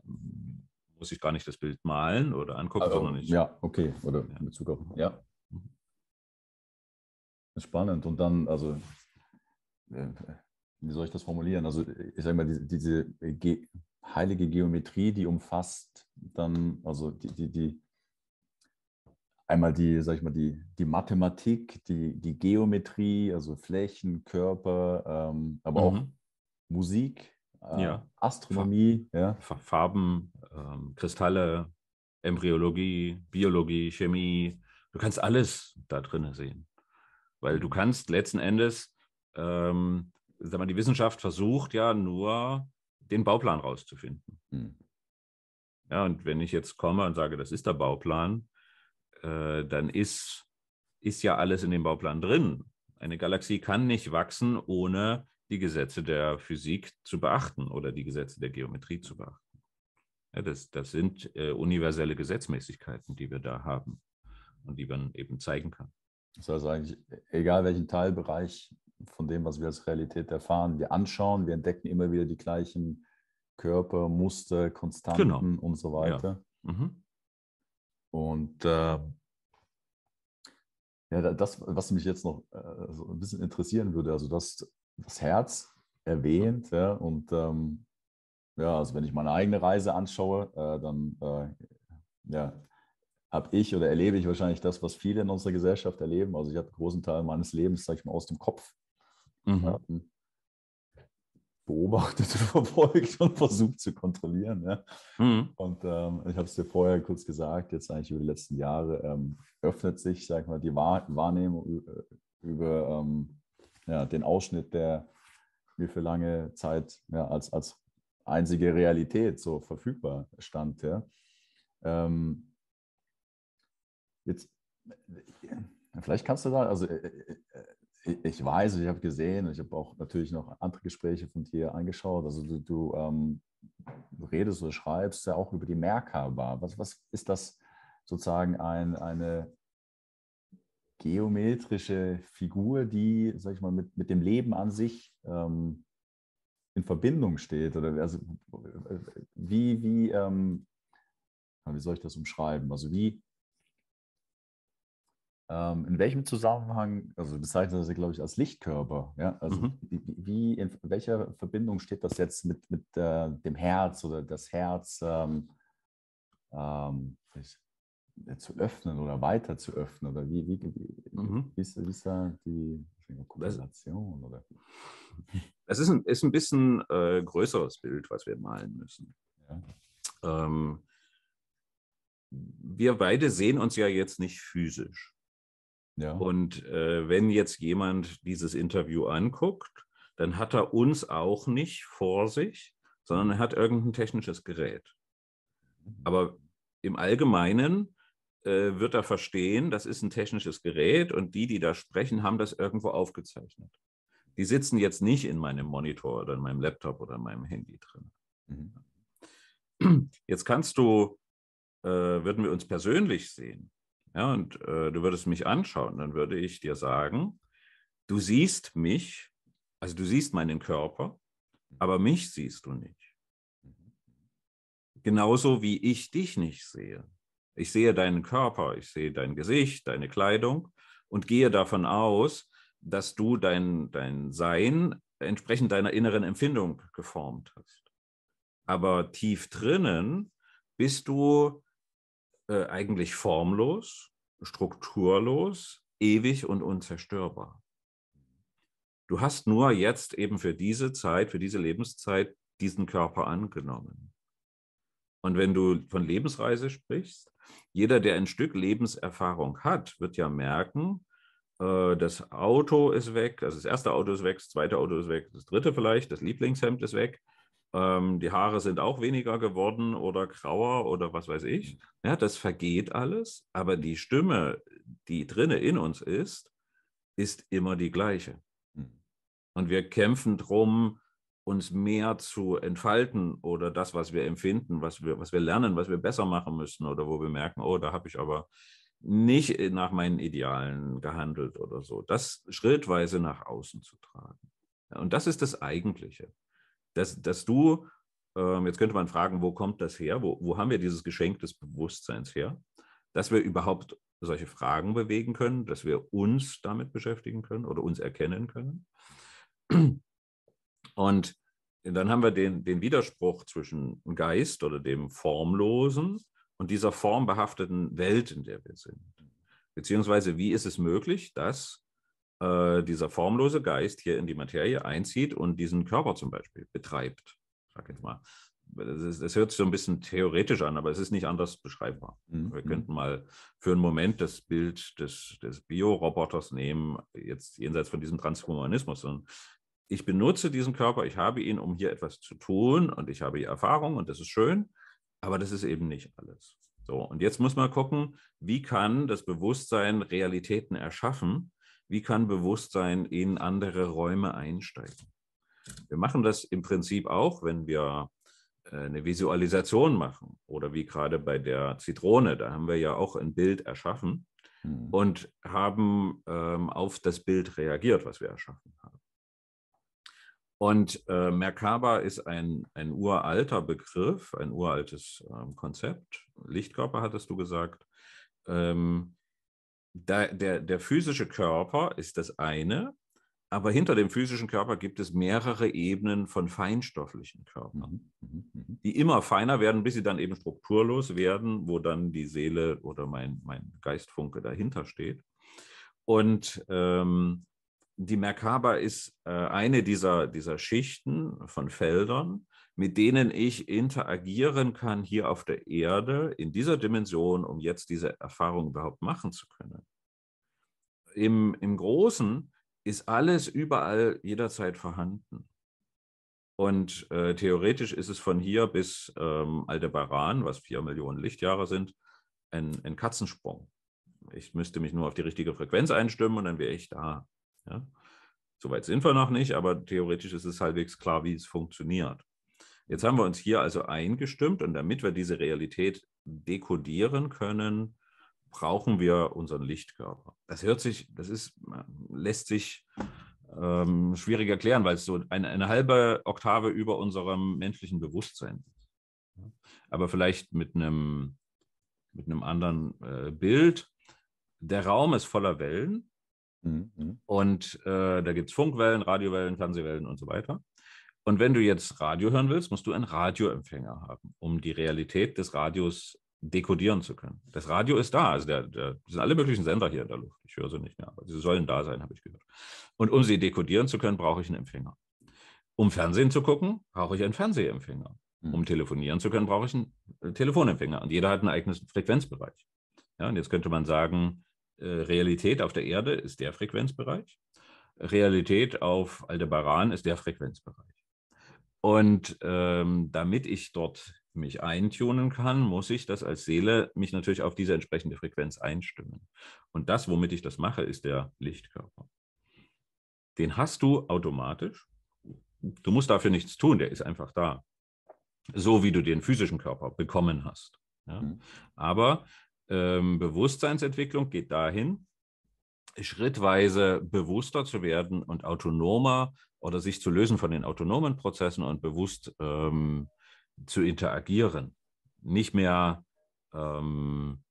muss ich gar nicht das Bild malen oder angucken, also, sondern ich. Ja, okay. Oder ja. in Bezug auf. Ja. Mhm. Spannend. Und dann, also, äh, wie soll ich das formulieren? Also, ich sage mal, diese, diese ge heilige Geometrie, die umfasst dann, also die, die, die einmal die, sag ich mal, die, die Mathematik, die, die Geometrie, also Flächen, Körper, ähm, aber mhm. auch Musik, äh, ja. Astronomie, Fa ja. Farben, ähm, Kristalle, Embryologie, Biologie, Chemie. Du kannst alles da drin sehen. Weil du kannst letzten Endes, ähm, sag mal, die Wissenschaft versucht ja nur, den Bauplan rauszufinden. Mhm. Ja, und wenn ich jetzt komme und sage, das ist der Bauplan, äh, dann ist, ist ja alles in dem Bauplan drin. Eine Galaxie kann nicht wachsen, ohne die Gesetze der Physik zu beachten oder die Gesetze der Geometrie zu beachten. Ja, das, das sind äh, universelle Gesetzmäßigkeiten, die wir da haben und die man eben zeigen kann. Das heißt eigentlich, egal welchen Teilbereich von dem, was wir als Realität erfahren, wir anschauen, wir entdecken immer wieder die gleichen Körper, Muster, Konstanten genau. und so weiter. Ja. Mhm. Und äh, ja, das, was mich jetzt noch äh, so ein bisschen interessieren würde, also das, das Herz erwähnt, ja, und ähm, ja, also wenn ich meine eigene Reise anschaue, äh, dann äh, ja, habe ich oder erlebe ich wahrscheinlich das, was viele in unserer Gesellschaft erleben. Also ich habe einen großen Teil meines Lebens, sage ich mal, aus dem Kopf mhm beobachtet und [LAUGHS] verfolgt und versucht zu kontrollieren. Ja. Mhm. Und ähm, ich habe es dir vorher kurz gesagt, jetzt eigentlich über die letzten Jahre ähm, öffnet sich, sag mal, die Wahr Wahrnehmung über ähm, ja, den Ausschnitt, der mir für lange Zeit ja, als, als einzige Realität so verfügbar stand. Ja. Ähm, jetzt, äh, äh, vielleicht kannst du da, also äh, ich weiß, ich habe gesehen, ich habe auch natürlich noch andere Gespräche von dir angeschaut. Also du, du, ähm, redest oder schreibst ja auch über die Merkaba. Was, was ist das sozusagen ein, eine geometrische Figur, die, sag ich mal, mit, mit dem Leben an sich ähm, in Verbindung steht? Oder also wie, wie, ähm, wie soll ich das umschreiben? Also wie ähm, in welchem Zusammenhang, also bezeichnet er sie, glaube ich, als Lichtkörper. Ja? Also mhm. wie, in welcher Verbindung steht das jetzt mit, mit äh, dem Herz oder das Herz ähm, ähm, äh, zu öffnen oder weiter zu öffnen? Oder wie, wie, wie, mhm. wie, ist, wie ist da die Korrelation? Oder? Es ist ein, ist ein bisschen äh, größeres Bild, was wir malen müssen. Ja. Ähm, wir beide sehen uns ja jetzt nicht physisch. Ja. Und äh, wenn jetzt jemand dieses Interview anguckt, dann hat er uns auch nicht vor sich, sondern er hat irgendein technisches Gerät. Mhm. Aber im Allgemeinen äh, wird er verstehen, das ist ein technisches Gerät und die, die da sprechen, haben das irgendwo aufgezeichnet. Die sitzen jetzt nicht in meinem Monitor oder in meinem Laptop oder in meinem Handy drin. Mhm. Jetzt kannst du, äh, würden wir uns persönlich sehen, ja, und äh, du würdest mich anschauen, dann würde ich dir sagen, du siehst mich, also du siehst meinen Körper, mhm. aber mich siehst du nicht. Mhm. Genauso wie ich dich nicht sehe. Ich sehe deinen Körper, ich sehe dein Gesicht, deine Kleidung und gehe davon aus, dass du dein, dein Sein entsprechend deiner inneren Empfindung geformt hast. Aber tief drinnen bist du äh, eigentlich formlos, strukturlos, ewig und unzerstörbar. Du hast nur jetzt eben für diese Zeit, für diese Lebenszeit diesen Körper angenommen. Und wenn du von Lebensreise sprichst, jeder, der ein Stück Lebenserfahrung hat, wird ja merken, äh, das Auto ist weg, also das erste Auto ist weg, das zweite Auto ist weg, das dritte vielleicht, das Lieblingshemd ist weg, ähm, die Haare sind auch weniger geworden oder grauer oder was weiß ich. Mhm. Ja, das vergeht alles, aber die Stimme, die drinne in uns ist, ist immer die gleiche. Mhm. Und wir kämpfen drum, uns mehr zu entfalten oder das, was wir empfinden, was wir, was wir lernen, was wir besser machen müssen oder wo wir merken, oh, da habe ich aber nicht nach meinen Idealen gehandelt oder so. Das schrittweise nach außen zu tragen. Und das ist das Eigentliche dass, dass du, ähm, jetzt könnte man fragen, wo kommt das her? Wo, wo haben wir dieses Geschenk des Bewusstseins her? Dass wir überhaupt solche Fragen bewegen können, dass wir uns damit beschäftigen können oder uns erkennen können. Und dann haben wir den, den Widerspruch zwischen Geist oder dem Formlosen und dieser formbehafteten Welt, in der wir sind. Beziehungsweise, wie ist es möglich, dass äh, dieser formlose Geist hier in die Materie einzieht und diesen Körper zum Beispiel betreibt. Sag jetzt mal. Es hört sich so ein bisschen theoretisch an, aber es ist nicht anders beschreibbar. Mhm. Wir mhm. könnten mal für einen Moment das Bild des, des Bioroboters nehmen, jetzt jenseits von diesem Transhumanismus. Und ich benutze diesen Körper, ich habe ihn, um hier etwas zu tun und ich habe hier Erfahrung und das ist schön, aber das ist eben nicht alles. So, und jetzt muss man gucken, wie kann das Bewusstsein Realitäten erschaffen, wie kann Bewusstsein in andere Räume einsteigen? Wir machen das im Prinzip auch, wenn wir äh, eine Visualisation machen oder wie gerade bei der Zitrone, da haben wir ja auch ein Bild erschaffen hm. und haben ähm, auf das Bild reagiert, was wir erschaffen haben. Und äh, Merkaba ist ein, ein uralter Begriff, ein uraltes ähm, Konzept. Lichtkörper hattest du gesagt. Ähm, da, der, der physische Körper ist das eine, aber hinter dem physischen Körper gibt es mehrere Ebenen von feinstofflichen Körpern, mhm, mhm, mhm. die immer feiner werden, bis sie dann eben strukturlos werden, wo dann die Seele oder mein, mein Geistfunke dahinter steht. Und ähm, die Merkaba ist äh, eine dieser, dieser Schichten von Feldern, mit denen ich interagieren kann hier auf der Erde, in dieser Dimension, um jetzt diese Erfahrung überhaupt machen zu können. Im, im Großen ist alles überall jederzeit vorhanden. Und äh, theoretisch ist es von hier bis ähm, Aldebaran, was vier Millionen Lichtjahre sind, ein, ein, Katzensprung. Ich müsste mich nur auf die richtige Frequenz einstimmen und dann wäre ich da. Ja? Soweit sind wir noch nicht, aber theoretisch ist es halbwegs klar, wie es funktioniert. Jetzt haben wir uns hier also eingestimmt und damit wir diese Realität dekodieren können, brauchen wir unseren Lichtkörper. Das hört sich, das ist, lässt sich ähm, schwierig erklären, weil es so eine, eine halbe Oktave über unserem menschlichen Bewusstsein ist. Aber vielleicht mit einem, mit einem anderen äh, Bild. Der Raum ist voller Wellen mhm. mhm. und äh, da gibt es Funkwellen, Radiowellen, Fernsehwellen und so weiter. Und wenn du jetzt Radio hören willst, musst du einen Radioempfänger haben, um die Realität des Radios dekodieren zu können. Das Radio ist da. Also der, der, sind alle möglichen Sender hier in der Luft. Ich höre sie nicht mehr, aber sie sollen da sein, habe ich gehört. Und um sie dekodieren zu können, brauche ich einen Empfänger. Um Fernsehen zu gucken, brauche ich einen Fernsehempfänger. Um mhm. telefonieren zu können, brauche ich einen äh, Telefonempfänger. Und jeder hat einen eigenen Frequenzbereich. Ja, und jetzt könnte man sagen, äh, Realität auf der Erde ist der Frequenzbereich. Realität auf Aldebaran ist der Frequenzbereich. Und ähm, damit ich dort mich eintunen kann, muss ich das als Seele mich natürlich auf diese entsprechende Frequenz einstimmen. Und das, womit ich das mache, ist der Lichtkörper. Den hast du automatisch. Du musst dafür nichts tun, der ist einfach da. So wie du den physischen Körper bekommen hast. Ja? Mhm. Aber ähm, Bewusstseinsentwicklung geht dahin, schrittweise bewusster zu werden und autonomer oder sich zu lösen von den autonomen Prozessen und bewusst ähm, zu interagieren. Nicht mehr, ähm,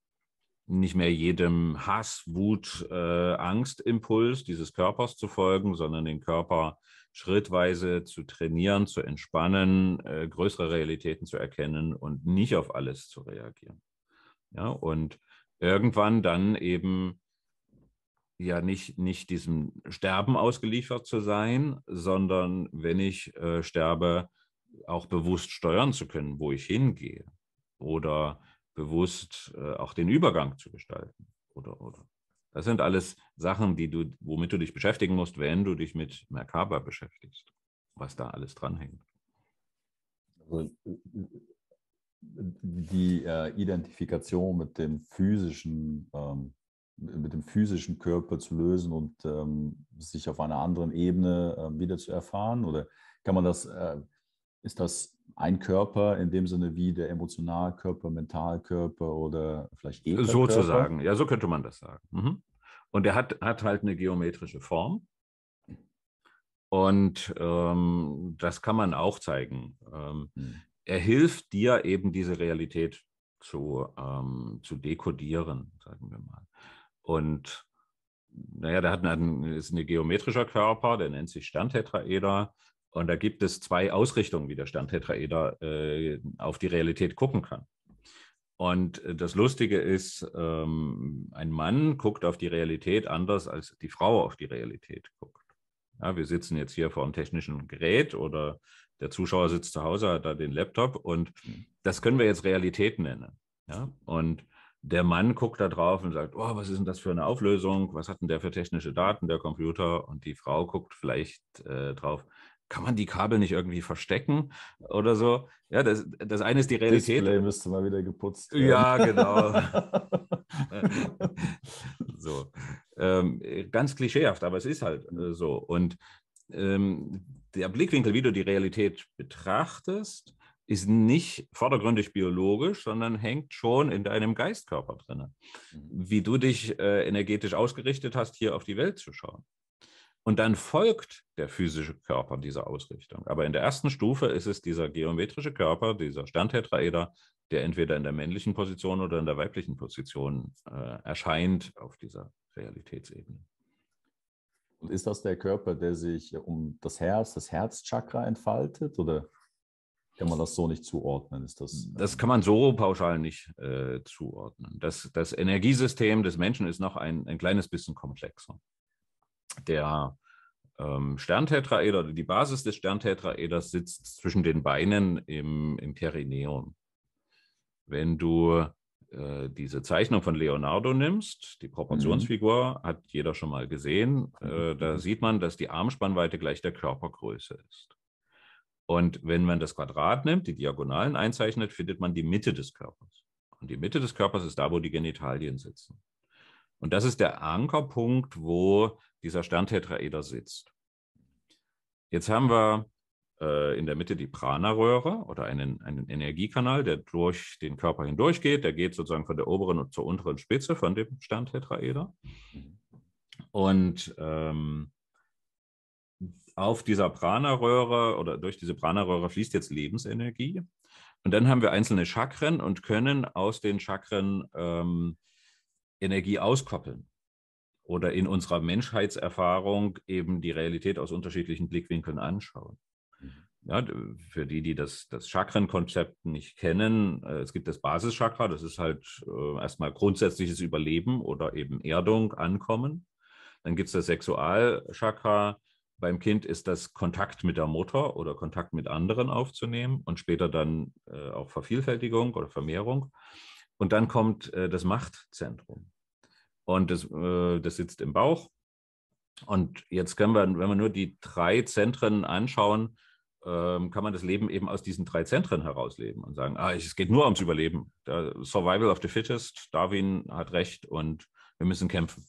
nicht mehr jedem Hass, Wut, äh, Angstimpuls dieses Körpers zu folgen, sondern den Körper schrittweise zu trainieren, zu entspannen, äh, größere Realitäten zu erkennen und nicht auf alles zu reagieren. Ja, und irgendwann dann eben ja nicht, nicht diesem Sterben ausgeliefert zu sein, sondern wenn ich äh, sterbe, auch bewusst steuern zu können, wo ich hingehe oder bewusst äh, auch den Übergang zu gestalten oder oder. Das sind alles Sachen, die du, womit du dich beschäftigen musst, wenn du dich mit Merkaba beschäftigst, was da alles dranhängt. Also, äh, äh, die äh, Identifikation mit dem physischen ähm, mit dem physischen Körper zu lösen und ähm, sich auf einer anderen Ebene äh, wieder zu erfahren? Oder kann man das, äh, ist das ein Körper in dem Sinne wie der Emotionalkörper, Mentalkörper oder vielleicht Etherkörper? Sozusagen, ja, so könnte man das sagen. Mhm. Und er hat, hat halt eine geometrische Form. Und ähm, das kann man auch zeigen. Ähm, mhm. Er hilft dir eben diese Realität zu, ähm, zu dekodieren, sagen wir mal. Und naja, der hat einen, ist ein geometrischer Körper, der nennt sich Sterntetraeder. Und da gibt es zwei Ausrichtungen, wie der Sterntetraeder äh, auf die Realität gucken kann. Und äh, das Lustige ist, ähm, ein Mann guckt auf die Realität anders, als die Frau auf die Realität guckt. Ja, wir sitzen jetzt hier vor einem technischen Gerät oder der Zuschauer sitzt zu Hause, hat da den Laptop und hm. das können wir jetzt Realität nennen. Ja? Und der Mann guckt da drauf und sagt, oh, was ist denn das für eine Auflösung? Was hat denn der für technische Daten, der Computer? Und die Frau guckt vielleicht äh, drauf, kann man die Kabel nicht irgendwie verstecken oder so? Ja, das, das eine ist die Realität. Das Display müsste mal wieder geputzt werden. Ja, genau. [LAUGHS] so. Ähm, ganz klischeehaft, aber es ist halt äh, so. Und ähm, der Blickwinkel, wie du die Realität betrachtest, ist nicht vordergründig biologisch, sondern hängt schon in deinem Geistkörper drin. Mhm. Wie du dich äh, energetisch ausgerichtet hast, hier auf die Welt zu schauen. Und dann folgt der physische Körper dieser Ausrichtung. Aber in der ersten Stufe ist es dieser geometrische Körper, dieser Sterntetraeder, der entweder in der männlichen Position oder in der weiblichen Position äh, erscheint auf dieser Realitätsebene. Und ist das der Körper, der sich äh, um das Herz, das Herzchakra entfaltet? Oder? kann man das so nicht zuordnen? Ist das, das ähm kann man so pauschal nicht äh, zuordnen. Das, das Energiesystem des Menschen ist noch ein, ein kleines bisschen komplexer. Der ähm, Sterntetraeder die Basis des Sterntetraeders sitzt zwischen den Beinen im, im Perineum. Wenn du äh, diese Zeichnung von Leonardo nimmst, die Proportionsfigur mhm. hat jeder schon mal gesehen, äh, da mhm. sieht man, dass die Armspannweite gleich der Körpergröße ist. Und wenn man das Quadrat nimmt, die Diagonalen einzeichnet, findet man die Mitte des Körpers. Und die Mitte des Körpers ist da, wo die Genitalien sitzen. Und das ist der Ankerpunkt, wo dieser Sterntetraeder sitzt. Jetzt haben wir äh, in der Mitte die Prana-Röhre oder einen, einen Energiekanal, der durch den Körper hindurchgeht. Der geht sozusagen von der oberen zur unteren Spitze von dem Sterntetraeder. Mhm. Und ähm, auf dieser Prana-Röhre oder durch diese Prana-Röhre fließt jetzt Lebensenergie. Und dann haben wir einzelne Chakren und können aus den Chakren ähm, Energie auskoppeln oder in unserer Menschheitserfahrung eben die Realität aus unterschiedlichen Blickwinkeln anschauen. Mhm. Ja, für die, die das, das Chakrenkonzept nicht kennen, äh, es gibt das Basischakra, das ist halt äh, erstmal grundsätzliches Überleben oder eben Erdung, Ankommen. Dann gibt es das Sexualchakra, beim Kind ist das Kontakt mit der Mutter oder Kontakt mit anderen aufzunehmen und später dann äh, auch Vervielfältigung oder Vermehrung. Und dann kommt äh, das Machtzentrum. Und das, äh, das sitzt im Bauch. Und jetzt können wir, wenn wir nur die drei Zentren anschauen, ähm, kann man das Leben eben aus diesen drei Zentren herausleben und sagen, ah, es geht nur ums Überleben. Survival of the Fittest, Darwin hat recht und wir müssen kämpfen.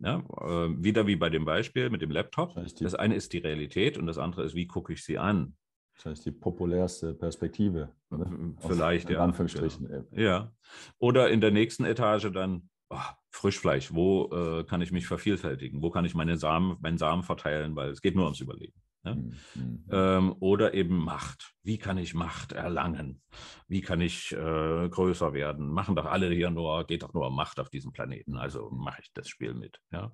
Ja, ne? äh, wieder wie bei dem Beispiel mit dem Laptop. Das, heißt die, das, eine ist die Realität und das andere ist, wie gucke ich sie an. Das heißt, die populärste Perspektive. Ne? Vielleicht, Aus, in Anführungsstrichen. Ja. ja. Oder in der nächsten Etage dann oh, Frischfleisch. Wo äh, kann ich mich vervielfältigen? Wo kann ich meine Samen, meinen Samen verteilen? Weil es geht nur ums Überleben. Ja? Ne? Mhm. Hm, hm. Ähm, oder eben Macht. Wie kann ich Macht erlangen? Wie kann ich äh, größer werden? Machen doch alle hier nur, geht doch nur um Macht auf diesem Planeten. Also mache ich das Spiel mit. Ja?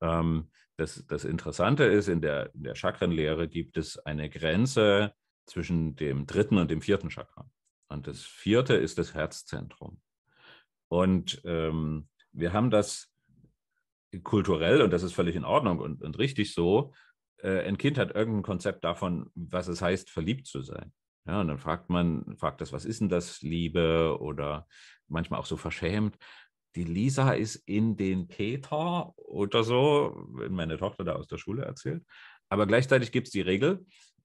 Ähm, das, das, Interessante ist, in der, in der Chakrenlehre gibt es eine Grenze zwischen dem dritten und dem vierten Chakra. Und das vierte ist das Herzzentrum. Und ähm, wir haben das kulturell, und das ist völlig in Ordnung und, und richtig so, äh, ein Kind hat irgendein Konzept davon, was es heißt, verliebt zu sein. Ja, und dann fragt man, fragt das, was ist denn das, Liebe? Oder manchmal auch so verschämt. Die Lisa ist in den Peter oder so, wenn meine Tochter da aus der Schule erzählt. Aber gleichzeitig gibt es die Regel,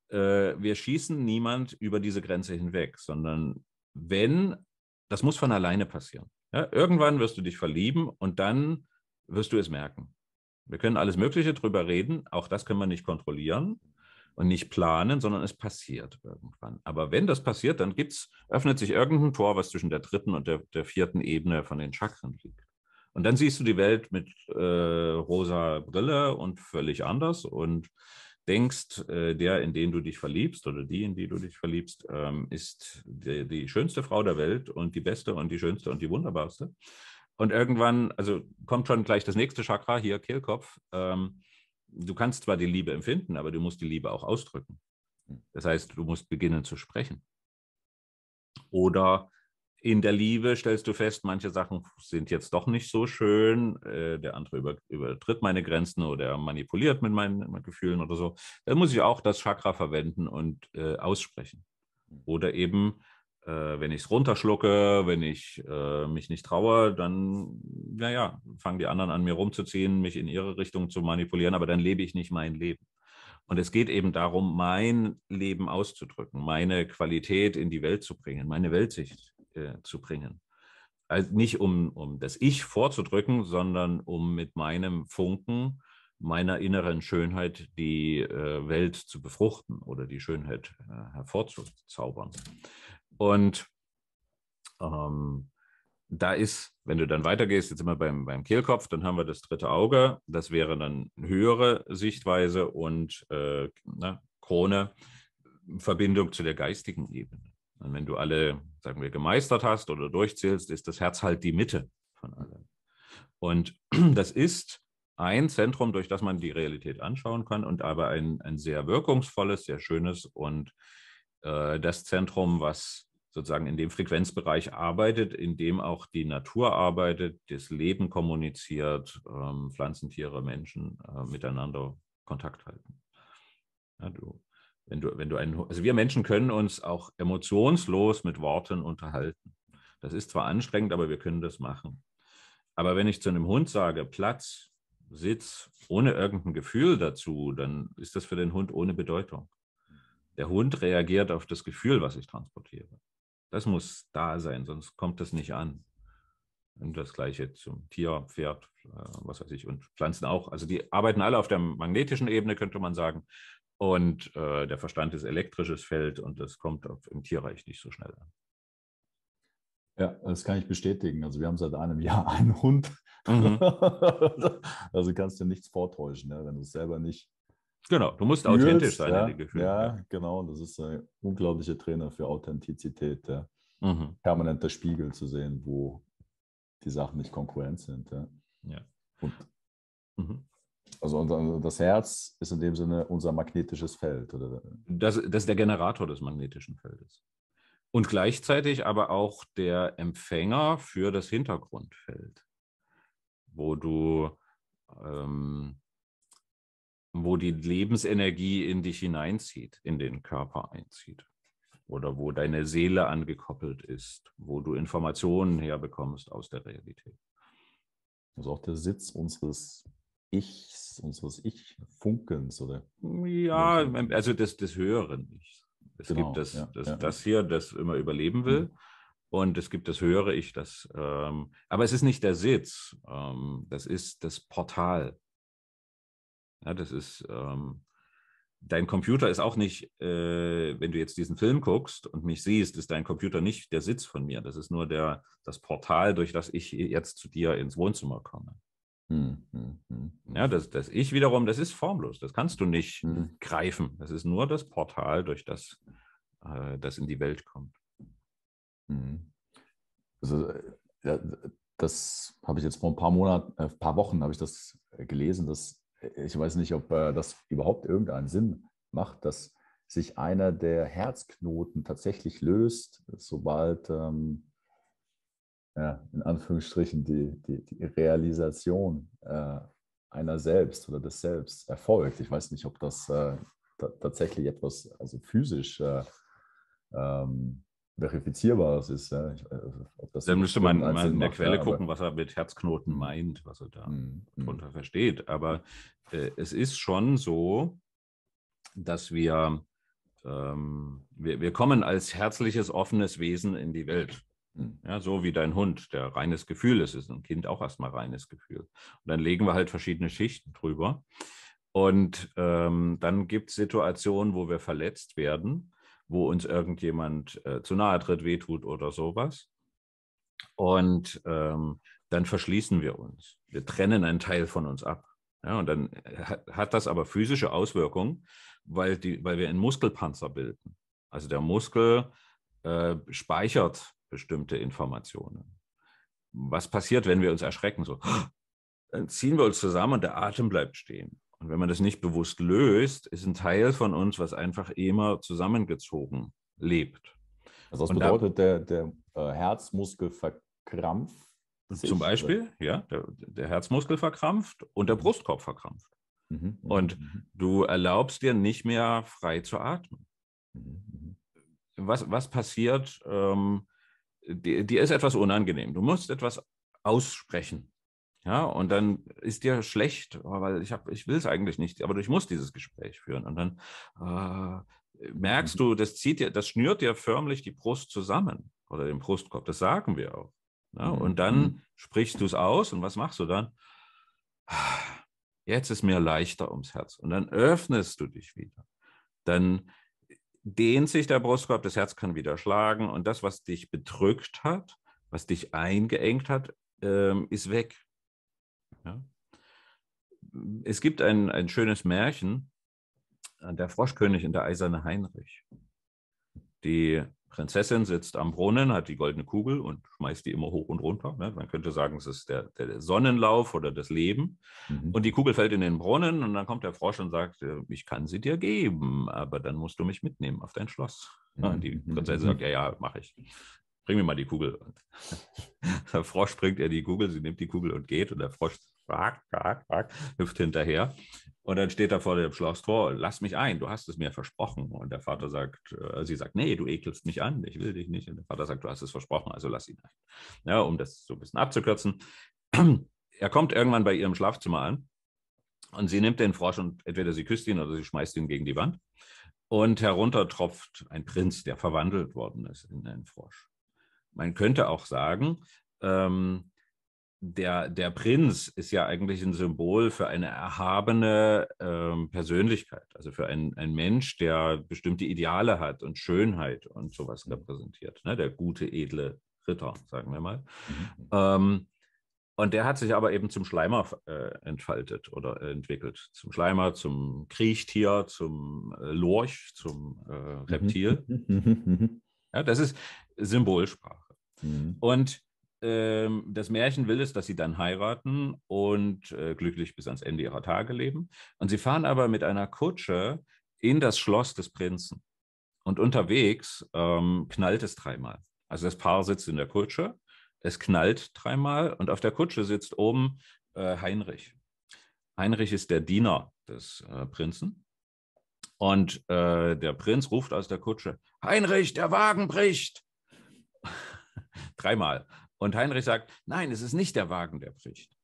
äh, wir schießen niemand über diese Grenze hinweg, sondern wenn, das muss von alleine passieren. Ja, irgendwann wirst du dich verlieben und dann wirst du es merken. Wir können alles Mögliche drüber reden, auch das können wir nicht kontrollieren und nicht planen, sondern es passiert irgendwann. Aber wenn das passiert, dann gibt's, öffnet sich irgendein Tor, was zwischen der dritten und der, der vierten Ebene von den Chakren liegt. Und dann siehst du die Welt mit äh, rosa Brille und völlig anders und denkst, äh, der, in den du dich verliebst oder die, in die du dich verliebst, ähm, ist die, die schönste Frau der Welt und die beste und die schönste und die wunderbarste. Und irgendwann, also kommt schon gleich das nächste Chakra hier, Kehlkopf. Ähm, du kannst zwar die Liebe empfinden, aber du musst die Liebe auch ausdrücken. Das heißt, du musst beginnen zu sprechen. Oder in der Liebe stellst du fest, manche Sachen sind jetzt doch nicht so schön, äh, der andere über, übertritt meine Grenzen oder manipuliert mit meinen, meinen Gefühlen oder so. Dann muss ich auch das Chakra verwenden und äh, aussprechen. Oder eben äh, wenn ich es runterschlucke, wenn ich äh, mich nicht traue, dann, naja, fangen die anderen an mir rumzuziehen, mich in ihre Richtung zu manipulieren, aber dann lebe ich nicht mein Leben. Und es geht eben darum, mein Leben auszudrücken, meine Qualität in die Welt zu bringen, meine Weltsicht äh, zu bringen. Also nicht um, um das Ich vorzudrücken, sondern um mit meinem Funken meiner inneren Schönheit die äh, Welt zu befruchten oder die Schönheit äh, hervorzuzaubern. Und ähm, da ist, wenn du dann weitergehst, jetzt immer beim, beim Kehlkopf, dann haben wir das dritte Auge. Das wäre dann eine höhere Sichtweise und äh, na, ne, Krone, Verbindung zu der geistigen Ebene. Und wenn du alle, sagen wir, gemeistert hast oder durchzählst, ist das Herz halt die Mitte von allem. Und [CLEARS THROAT] das ist ein Zentrum, durch das man die Realität anschauen kann und aber ein, ein sehr wirkungsvolles, sehr schönes und äh, das Zentrum, was sozusagen in dem Frequenzbereich arbeitet, in dem auch die Natur arbeitet, das Leben kommuniziert, ähm, Pflanzen, Tiere, Menschen äh, miteinander Kontakt halten. Ja, du, wenn du, wenn du einen, also wir Menschen können uns auch emotionslos mit Worten unterhalten. Das ist zwar anstrengend, aber wir können das machen. Aber wenn ich zu einem Hund sage, Platz, Sitz, ohne irgendein Gefühl dazu, dann ist das für den Hund ohne Bedeutung. Der Hund reagiert auf das Gefühl, was ich transportiere. Das muss da sein, sonst kommt das nicht an. Und das gleiche zum Tier, Pferd, äh, was weiß ich, und Pflanzen auch. Also die arbeiten alle auf der magnetischen Ebene, könnte man sagen. Und äh, der Verstand ist elektrisches Feld und das kommt im Tierreich nicht so schnell an. Ja, das kann ich bestätigen. Also wir haben seit einem Jahr einen Hund. Mhm. [LAUGHS] also kannst du nichts vortäuschen, ne? wenn du es selber nicht Genau, du musst fühlst, authentisch sein ja, ne, in Ja, ja, genau. Das ist ein unglaublicher Trainer für Authentizität, ja. mhm. permanenter Spiegel zu sehen, wo die Sachen nicht konkurrent sind. Ja. ja. Und, mhm. Also das Herz ist in dem Sinne unser magnetisches Feld. Oder? Das, das ist der Generator des magnetischen Feldes. Und gleichzeitig aber auch der Empfänger für das Hintergrundfeld, wo du ähm, wo die Lebensenergie in dich hineinzieht, in den Körper einzieht. Oder wo deine Seele angekoppelt ist, wo du Informationen herbekommst aus der Realität. Also auch der Sitz unseres Ichs, unseres Ich-Funkens, oder? Ja, ähm, also des, des höheren Ichs. Es genau, gibt das, ja, das, ja. das, hier, das immer überleben will. Mhm. Und es gibt das höhere Ich, das. Ähm, aber es ist nicht der Sitz, ähm, das ist das Portal ja, das ist, ähm, dein Computer ist auch nicht, äh, wenn du jetzt diesen Film guckst und mich siehst, ist dein Computer nicht der Sitz von mir. Das ist nur der, das Portal, durch das ich jetzt zu dir ins Wohnzimmer komme. Hm, hm, hm, ja, das, das Ich wiederum, das ist formlos, das kannst du nicht greifen. Das ist nur das Portal, durch das äh, das in die Welt kommt. Also, äh, das habe ich jetzt vor ein paar Monaten, äh, paar Wochen habe ich das äh, gelesen, dass ich weiß nicht, ob äh, das überhaupt irgendeinen Sinn macht, dass sich einer der Herzknoten tatsächlich löst, sobald ähm, ja, in Anführungsstrichen die, die, die Realisation äh, einer selbst oder des Selbst erfolgt. Ich weiß nicht, ob das äh, tatsächlich etwas, also physisch äh, ähm, verifizierbar es ist. Ja. Ich, äh, ob das Dann müsste man mal in der macht, Quelle ja, gucken, was er mit Herzknoten meint, was er da mhm, mhm. darunter versteht. Aber äh, es ist schon so, dass wir, ähm, wir, wir kommen als herzliches, offenes Wesen in die Welt. Mhm. Ja, so wie dein Hund, der reines Gefühl ist, ist ein Kind auch erstmal reines Gefühl. Und dann legen wir halt verschiedene Schichten drüber. Und ähm, dann gibt es Situationen, wo wir verletzt werden wo uns irgendjemand äh, zu nahe tritt, wehtut oder sowas. Und ähm, dann verschließen wir uns. Wir trennen einen Teil von uns ab. Ja, und dann äh, hat, hat das aber physische Auswirkungen, weil, die, weil wir einen Muskelpanzer bilden. Also der Muskel äh, speichert bestimmte Informationen. Was passiert, wenn wir uns erschrecken? So, dann ziehen wir uns zusammen und der Atem bleibt stehen. Und wenn man das nicht bewusst löst, ist ein Teil von uns, was einfach immer zusammengezogen lebt. Also das bedeutet, da, der, der äh, Herzmuskel verkrampft. Zum äh, Beispiel, ja, der, der Herzmuskel verkrampft und der mhm. Brustkorb verkrampft. Mhm. mhm, mhm und du erlaubst dir nicht mehr frei zu atmen. Mhm. Was, was passiert? Ähm, dir, dir ist etwas unangenehm. Du musst etwas aussprechen. Ja, und dann ist dir schlecht, weil ich habe, ich will es eigentlich nicht, aber ich muss dieses Gespräch führen. Und dann äh, merkst mhm. du, das zieht dir, das schnürt dir förmlich die Brust zusammen oder den Brustkorb. Das sagen wir auch. Ja, ne? mhm, und dann mhm. sprichst du es aus und was machst du dann? Jetzt ist mir leichter ums Herz. Und dann öffnest du dich wieder. Dann dehnt sich der Brustkorb, das Herz kann wieder schlagen und das, was dich bedrückt hat, was dich eingeengt hat, ähm, ist weg. Ja? Es gibt ein, ein schönes Märchen, äh, der Froschkönig und der eiserne Heinrich. Die Prinzessin sitzt am Brunnen, hat die goldene Kugel und schmeißt die immer hoch und runter. Ne? Man könnte sagen, es ist der, der Sonnenlauf oder das Leben. Mhm. Und die Kugel fällt in den Brunnen und dann kommt der Frosch und sagt, äh, ich kann sie dir geben, aber dann musst du mich mitnehmen auf dein Schloss. Mhm. Die Prinzessin sagt, mhm. ja, ja, mache ich bring mir mal die Kugel. [LAUGHS] der Frosch bringt ihr die Kugel, sie nimmt die Kugel und geht und der Frosch fragt, fragt, fragt, hüpft hinterher. Und dann steht er vor dem Schlosstor, lass mich ein, du hast es mir versprochen. Und der Vater sagt, äh, sie sagt, nee, du ekelst mich an, ich will dich nicht. Und der Vater sagt, du hast es versprochen, also lass ihn ein. Ja, um das so ein bisschen abzukürzen. [CLEARS THROAT] er kommt irgendwann bei ihrem Schlafzimmer an und sie nimmt den Frosch und entweder sie küsst ihn oder sie schmeißt ihn gegen die Wand. Und herunter tropft ein Prinz, der verwandelt worden ist in einen Frosch man könnte auch sagen, ähm, der, der Prinz ist ja eigentlich ein Symbol für eine erhabene ähm, Persönlichkeit, also für einen, einen Mensch, der bestimmte Ideale hat und Schönheit und sowas mhm. repräsentiert. Ne? Der gute, edle Ritter, sagen wir mal. Mhm. Ähm, und der hat sich aber eben zum Schleimer äh, entfaltet oder äh, entwickelt. Zum Schleimer, zum Kriechtier, zum äh, Lorch, zum äh, Reptil. [LAUGHS] ja, das ist Symbolsprache. Mhm. Und ähm, das Märchen will es, dass sie dann heiraten und äh, glücklich bis ans Ende ihrer Tage leben. Und sie fahren aber mit einer Kutsche in das Schloss des Prinzen. Und unterwegs ähm, knallt es dreimal. Also das Paar sitzt in der Kutsche, es knallt dreimal und auf der Kutsche sitzt oben äh, Heinrich. Heinrich ist der Diener des äh, Prinzen. Und äh, der Prinz ruft aus der Kutsche: Heinrich, der Wagen bricht! [LAUGHS] Dreimal. Und Heinrich sagt, nein, es ist nicht der Wagen, der bricht,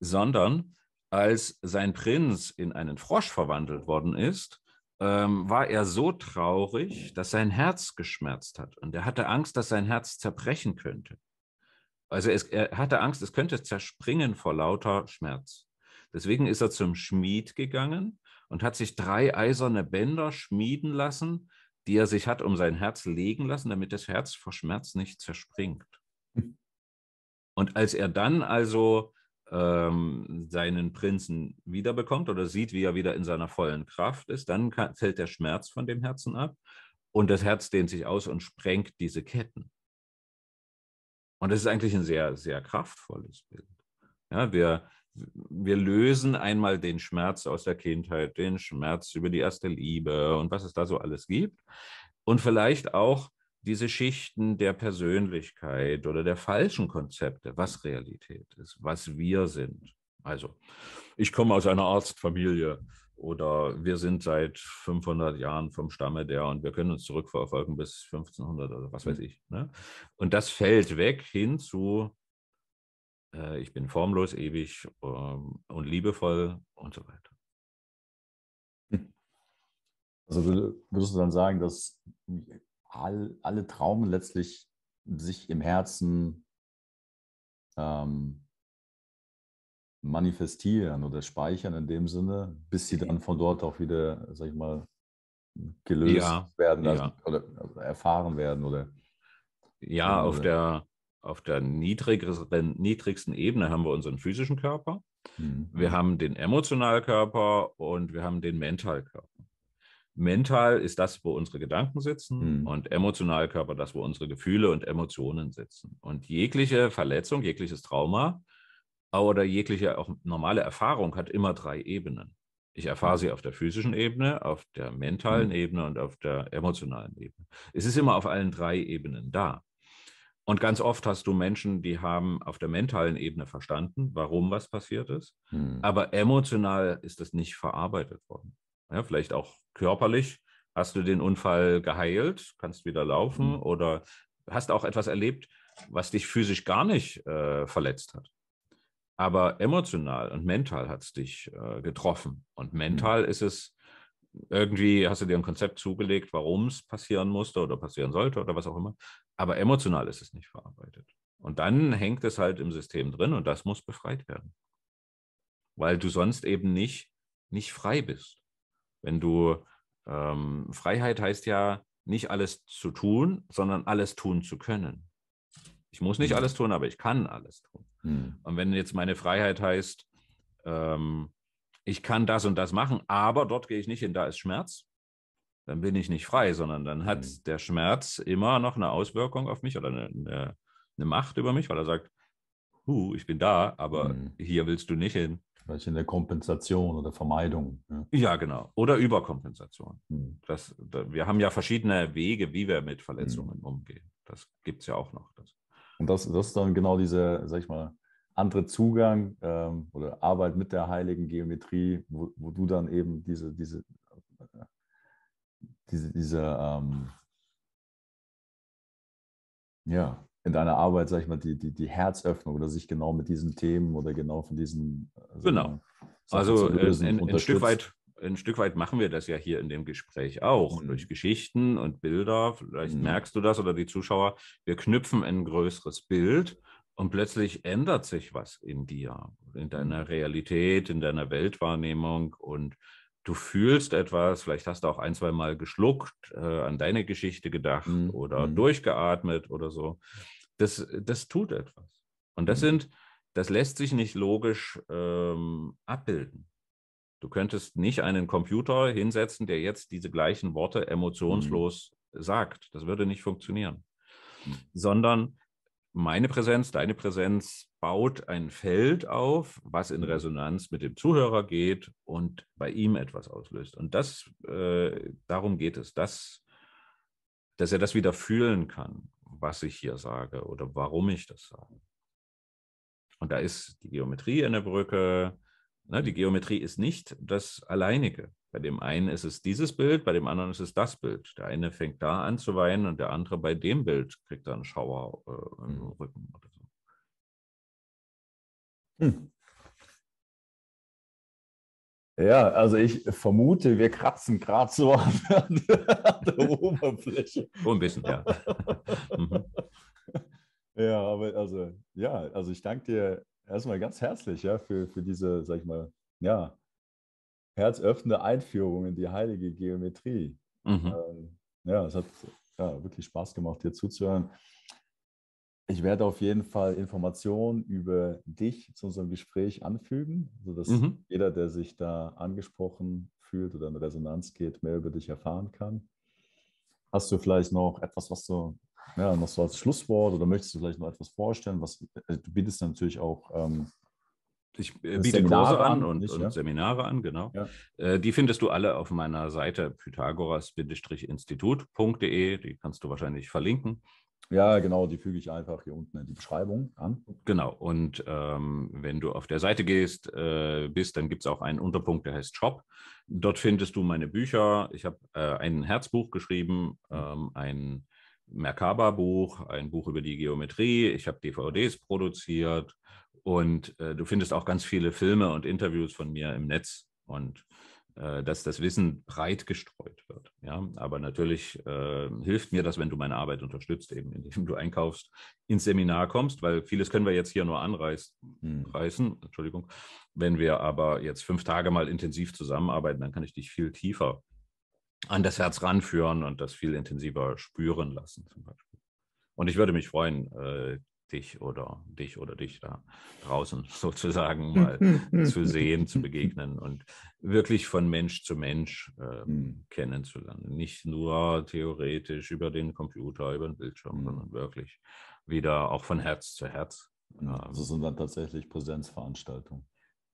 sondern als sein Prinz in einen Frosch verwandelt worden ist, ähm, war er so traurig, dass sein Herz geschmerzt hat. Und er hatte Angst, dass sein Herz zerbrechen könnte. Also es, er hatte Angst, es könnte zerspringen vor lauter Schmerz. Deswegen ist er zum Schmied gegangen und hat sich drei eiserne Bänder schmieden lassen, die er sich hat um sein Herz legen lassen, damit das Herz vor Schmerz nicht zerspringt. Und als er dann also ähm, seinen Prinzen wiederbekommt oder sieht, wie er wieder in seiner vollen Kraft ist, dann kann, fällt der Schmerz von dem Herzen ab und das Herz dehnt sich aus und sprengt diese Ketten. Und das ist eigentlich ein sehr, sehr kraftvolles Bild. Ja, wir, wir lösen einmal den Schmerz aus der Kindheit, den Schmerz über die erste Liebe und was es da so alles gibt. Und vielleicht auch diese Schichten der Persönlichkeit oder der falschen Konzepte, was Realität ist, was wir sind. Also, ich komme aus einer Arztfamilie oder wir sind seit 500 Jahren vom Stamme der und wir können uns zurückverfolgen bis 1500 oder was weiß mhm. ich. Ne? Und das fällt weg hin zu äh, ich bin formlos, ewig äh, und liebevoll und so weiter. [LAUGHS] Also würdest du dann sagen, dass all, alle Traumen letztlich sich im Herzen ähm, manifestieren oder speichern in dem Sinne, bis sie dann von dort auch wieder, sag ich mal, gelöst ja, werden ja. oder also erfahren werden oder ja, auf der auf der niedrigsten Ebene haben wir unseren physischen Körper, mhm. wir haben den Emotionalkörper und wir haben den Mentalkörper. Mental ist das, wo unsere Gedanken sitzen mhm. und Emotionalkörper das, wo unsere Gefühle und Emotionen sitzen. Und jegliche Verletzung, jegliches Trauma oder jegliche auch normale Erfahrung hat immer drei Ebenen. Ich erfahre sie auf der physischen Ebene, auf der mentalen mhm. Ebene und auf der emotionalen Ebene. Es ist immer auf allen drei Ebenen da. Und ganz oft hast du Menschen, die haben auf der mentalen Ebene verstanden, warum was passiert ist, hm. aber emotional ist das nicht verarbeitet worden. Ja, vielleicht auch körperlich hast du den Unfall geheilt, kannst wieder laufen hm. oder hast auch etwas erlebt, was dich physisch gar nicht äh, verletzt hat. Aber emotional und mental hat es dich äh, getroffen. Und hm. mental hm. ist es irgendwie hast du dir ein Konzept zugelegt, warum es passieren musste oder passieren sollte oder was auch immer. Aber emotional ist es nicht verarbeitet. Und dann hängt es halt im System drin und das muss befreit werden. Weil du sonst eben nicht, nicht frei bist. Wenn du ähm, Freiheit heißt ja nicht alles zu tun, sondern alles tun zu können. Ich muss nicht mhm. alles tun, aber ich kann alles tun. Hm. Und wenn jetzt meine Freiheit heißt, ähm, ich kann das und das machen, aber dort gehe ich nicht hin, da ist Schmerz, dann bin ich nicht frei, sondern dann hat mhm. der Schmerz immer noch eine Auswirkung auf mich oder eine, eine, eine Macht über mich, weil er sagt, huh, ich bin da, aber mhm. hier willst du nicht hin. Vielleicht in der Kompensation oder Vermeidung. Ja, ja genau. Oder Überkompensation. Mhm. Das, da, wir haben ja verschiedene Wege, wie wir mit Verletzungen mhm. umgehen. Das gibt es ja auch noch. Das. Und das, das ist dann genau diese, sag ich mal, andere Zugang ähm, oder Arbeit mit der heiligen Geometrie, wo, wo du dann eben diese, diese, äh, diese, diese ähm, ja, in deiner Arbeit, sag ich mal, die, die, die Herzöffnung oder sich genau mit diesen Themen oder genau von diesen. Äh, genau. Also genau. Also lösen, ein, äh, ein, Stück weit, ein Stück weit machen wir das ja hier in dem Gespräch auch mhm. durch Geschichten und Bilder. Vielleicht mhm. merkst du das oder die Zuschauer. Wir knüpfen ein größeres Bild und plötzlich ändert sich was in dir, in mhm. deiner Realität, in deiner Weltwahrnehmung und du fühlst etwas, vielleicht hast du auch ein, zwei Mal geschluckt, äh, an deine Geschichte gedacht mhm. oder mhm. durchgeatmet oder so. Das, das tut etwas. Und das mhm. sind, das lässt sich nicht logisch ähm, abbilden. Du könntest nicht einen Computer hinsetzen, der jetzt diese gleichen Worte emotionslos mhm. sagt. Das würde nicht funktionieren. Mhm. Sondern meine Präsenz, deine Präsenz baut ein Feld auf, was in mhm. Resonanz mit dem Zuhörer geht und bei ihm etwas auslöst. Und das, äh, darum geht es, dass, dass er das wieder fühlen kann, was ich hier sage oder warum ich das sage. Und da ist die Geometrie in der Brücke, Ne, die mhm. Geometrie ist nicht das Alleinige. Bei dem einen ist es dieses Bild, bei dem anderen ist es das Bild. Der eine fängt da an zu weinen und der andere bei dem Bild kriegt dann einen Schauer äh, im mhm. Rücken oder so. Hm. Ja, also ich vermute, wir kratzen gerade so [LAUGHS] an der, Oberfläche. So ein bisschen, ja. [LAUGHS] [LAUGHS] Mhm. Ja, aber also, ja, also ich danke dir Erstmal ganz herzlich ja, für, für diese, sag ich mal, ja, herzöffnende Einführung in die heilige Geometrie. Mhm. Ähm, ja, es hat ja, wirklich Spaß gemacht, dir zuzuhören. Ich werde auf jeden Fall Informationen über dich zu unserem Gespräch anfügen, sodass mhm. jeder, der sich da angesprochen fühlt oder in Resonanz geht, mehr über dich erfahren kann. Hast du vielleicht noch etwas, was du ja, noch so als Schlusswort oder möchtest du vielleicht noch etwas vorstellen? Was, äh, du bietest natürlich auch. Ähm, ich äh, biete Seminare Kurse an, an und, nicht, und ja? Seminare an, genau. Ja. Äh, die findest du alle auf meiner Seite pythagoras-institut.de. Die kannst du wahrscheinlich verlinken. Ja, genau, die füge ich einfach hier unten in die Beschreibung an. Genau, und ähm, wenn du auf der Seite gehst, äh, bist, dann gibt es auch einen Unterpunkt, der heißt Shop. Dort findest du meine Bücher. Ich habe äh, ein Herzbuch geschrieben, mhm. ähm, ein Merkaba-Buch, ein Buch über die Geometrie. Ich habe DVDs produziert und äh, du findest auch ganz viele Filme und Interviews von mir im Netz und äh, dass das Wissen breit gestreut wird. Ja, aber natürlich äh, hilft mir das, wenn du meine Arbeit unterstützt, eben indem du einkaufst, ins Seminar kommst, weil vieles können wir jetzt hier nur anreißen. Hm. Entschuldigung. Wenn wir aber jetzt fünf Tage mal intensiv zusammenarbeiten, dann kann ich dich viel tiefer an das Herz ranführen und das viel intensiver spüren lassen zum Beispiel. Und ich würde mich freuen, äh, dich oder dich oder dich da draußen [LAUGHS] sozusagen mal zu sehen, zu begegnen [LAUGHS] und wirklich von Mensch zu Mensch ähm, hm. kennenzulernen. Nicht nur theoretisch über den Computer, über den Bildschirm, hm. sondern wirklich wieder auch von Herz zu Herz. Hm. Ähm, also sind dann tatsächlich Präsenzveranstaltungen.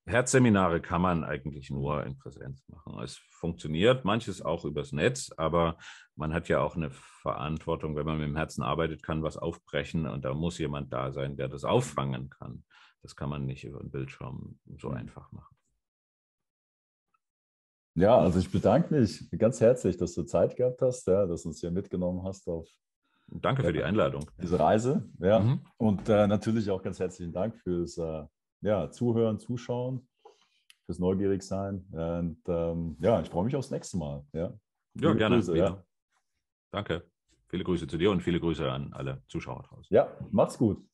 Herzseminare kann man eigentlich nur in Präsenz machen. Es funktioniert manches auch übers Netz, aber man hat ja auch eine Verantwortung, wenn man mit dem Herzen arbeitet, kann was aufbrechen und da muss jemand da sein, der das auffangen kann. Das kann man nicht über einen Bildschirm so mhm. einfach machen. Ja, also ich bedanke mich ganz herzlich, dass du Zeit gehabt hast, ja, dass du uns hier mitgenommen hast auf. Danke für die Einladung. Diese Reise, ja. Mhm. Und äh, natürlich auch ganz herzlichen Dank fürs äh, ja, Zuhören, Zuschauen, fürs Neugierigsein. Und ähm, ja, ich freue mich aufs nächste Mal. Ja, ja gerne. Grüße, ja. Danke. Viele Grüße zu dir und viele Grüße an alle Zuschauer draußen. Ja, macht's gut.